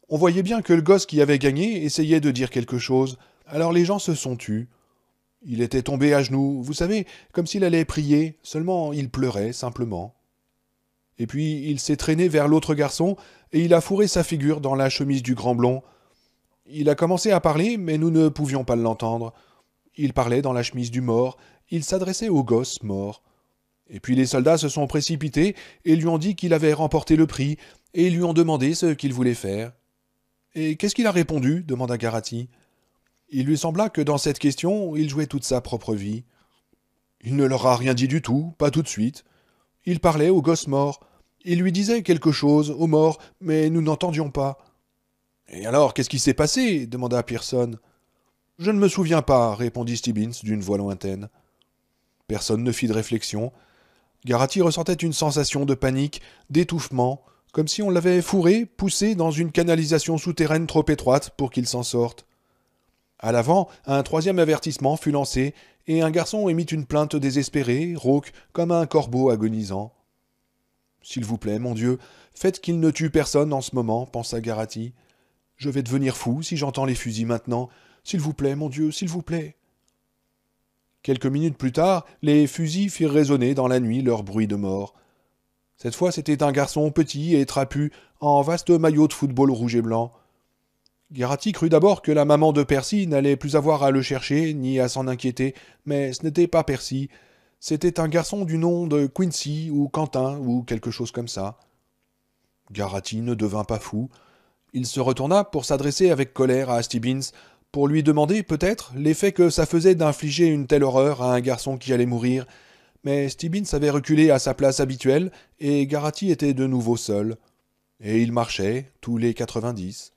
On voyait bien que le gosse qui avait gagné essayait de dire quelque chose. Alors les gens se sont tus. Il était tombé à genoux, vous savez, comme s'il allait prier, seulement il pleurait simplement. Et puis il s'est traîné vers l'autre garçon, et il a fourré sa figure dans la chemise du grand blond. Il a commencé à parler, mais nous ne pouvions pas l'entendre. Il parlait dans la chemise du mort, il s'adressait au gosse mort. Et puis les soldats se sont précipités et lui ont dit qu'il avait remporté le prix, et ils lui ont demandé ce qu'il voulait faire. Et qu'est-ce qu'il a répondu demanda Garati. Il lui sembla que dans cette question, il jouait toute sa propre vie. Il ne leur a rien dit du tout, pas tout de suite. Il parlait au gosse mort. Il lui disait quelque chose au mort, mais nous n'entendions pas. Et alors, qu'est-ce qui s'est passé demanda Pearson. Je ne me souviens pas, répondit Stibbins d'une voix lointaine. Personne ne fit de réflexion. Garati ressentait une sensation de panique, d'étouffement, comme si on l'avait fourré, poussé dans une canalisation souterraine trop étroite pour qu'il s'en sorte. À l'avant, un troisième avertissement fut lancé, et un garçon émit une plainte désespérée, rauque, comme un corbeau agonisant. S'il vous plaît, mon Dieu, faites qu'il ne tue personne en ce moment, pensa Garati. Je vais devenir fou si j'entends les fusils maintenant. S'il vous plaît, mon Dieu, s'il vous plaît. Quelques minutes plus tard, les fusils firent résonner dans la nuit leur bruit de mort. Cette fois, c'était un garçon petit et trapu, en vaste maillot de football rouge et blanc. Garati crut d'abord que la maman de Percy n'allait plus avoir à le chercher ni à s'en inquiéter, mais ce n'était pas Percy. C'était un garçon du nom de Quincy ou Quentin ou quelque chose comme ça. Garati ne devint pas fou. Il se retourna pour s'adresser avec colère à Stibbins, pour lui demander peut-être l'effet que ça faisait d'infliger une telle horreur à un garçon qui allait mourir, mais Stibbins avait reculé à sa place habituelle, et Garati était de nouveau seul. Et il marchait, tous les quatre-vingt-dix.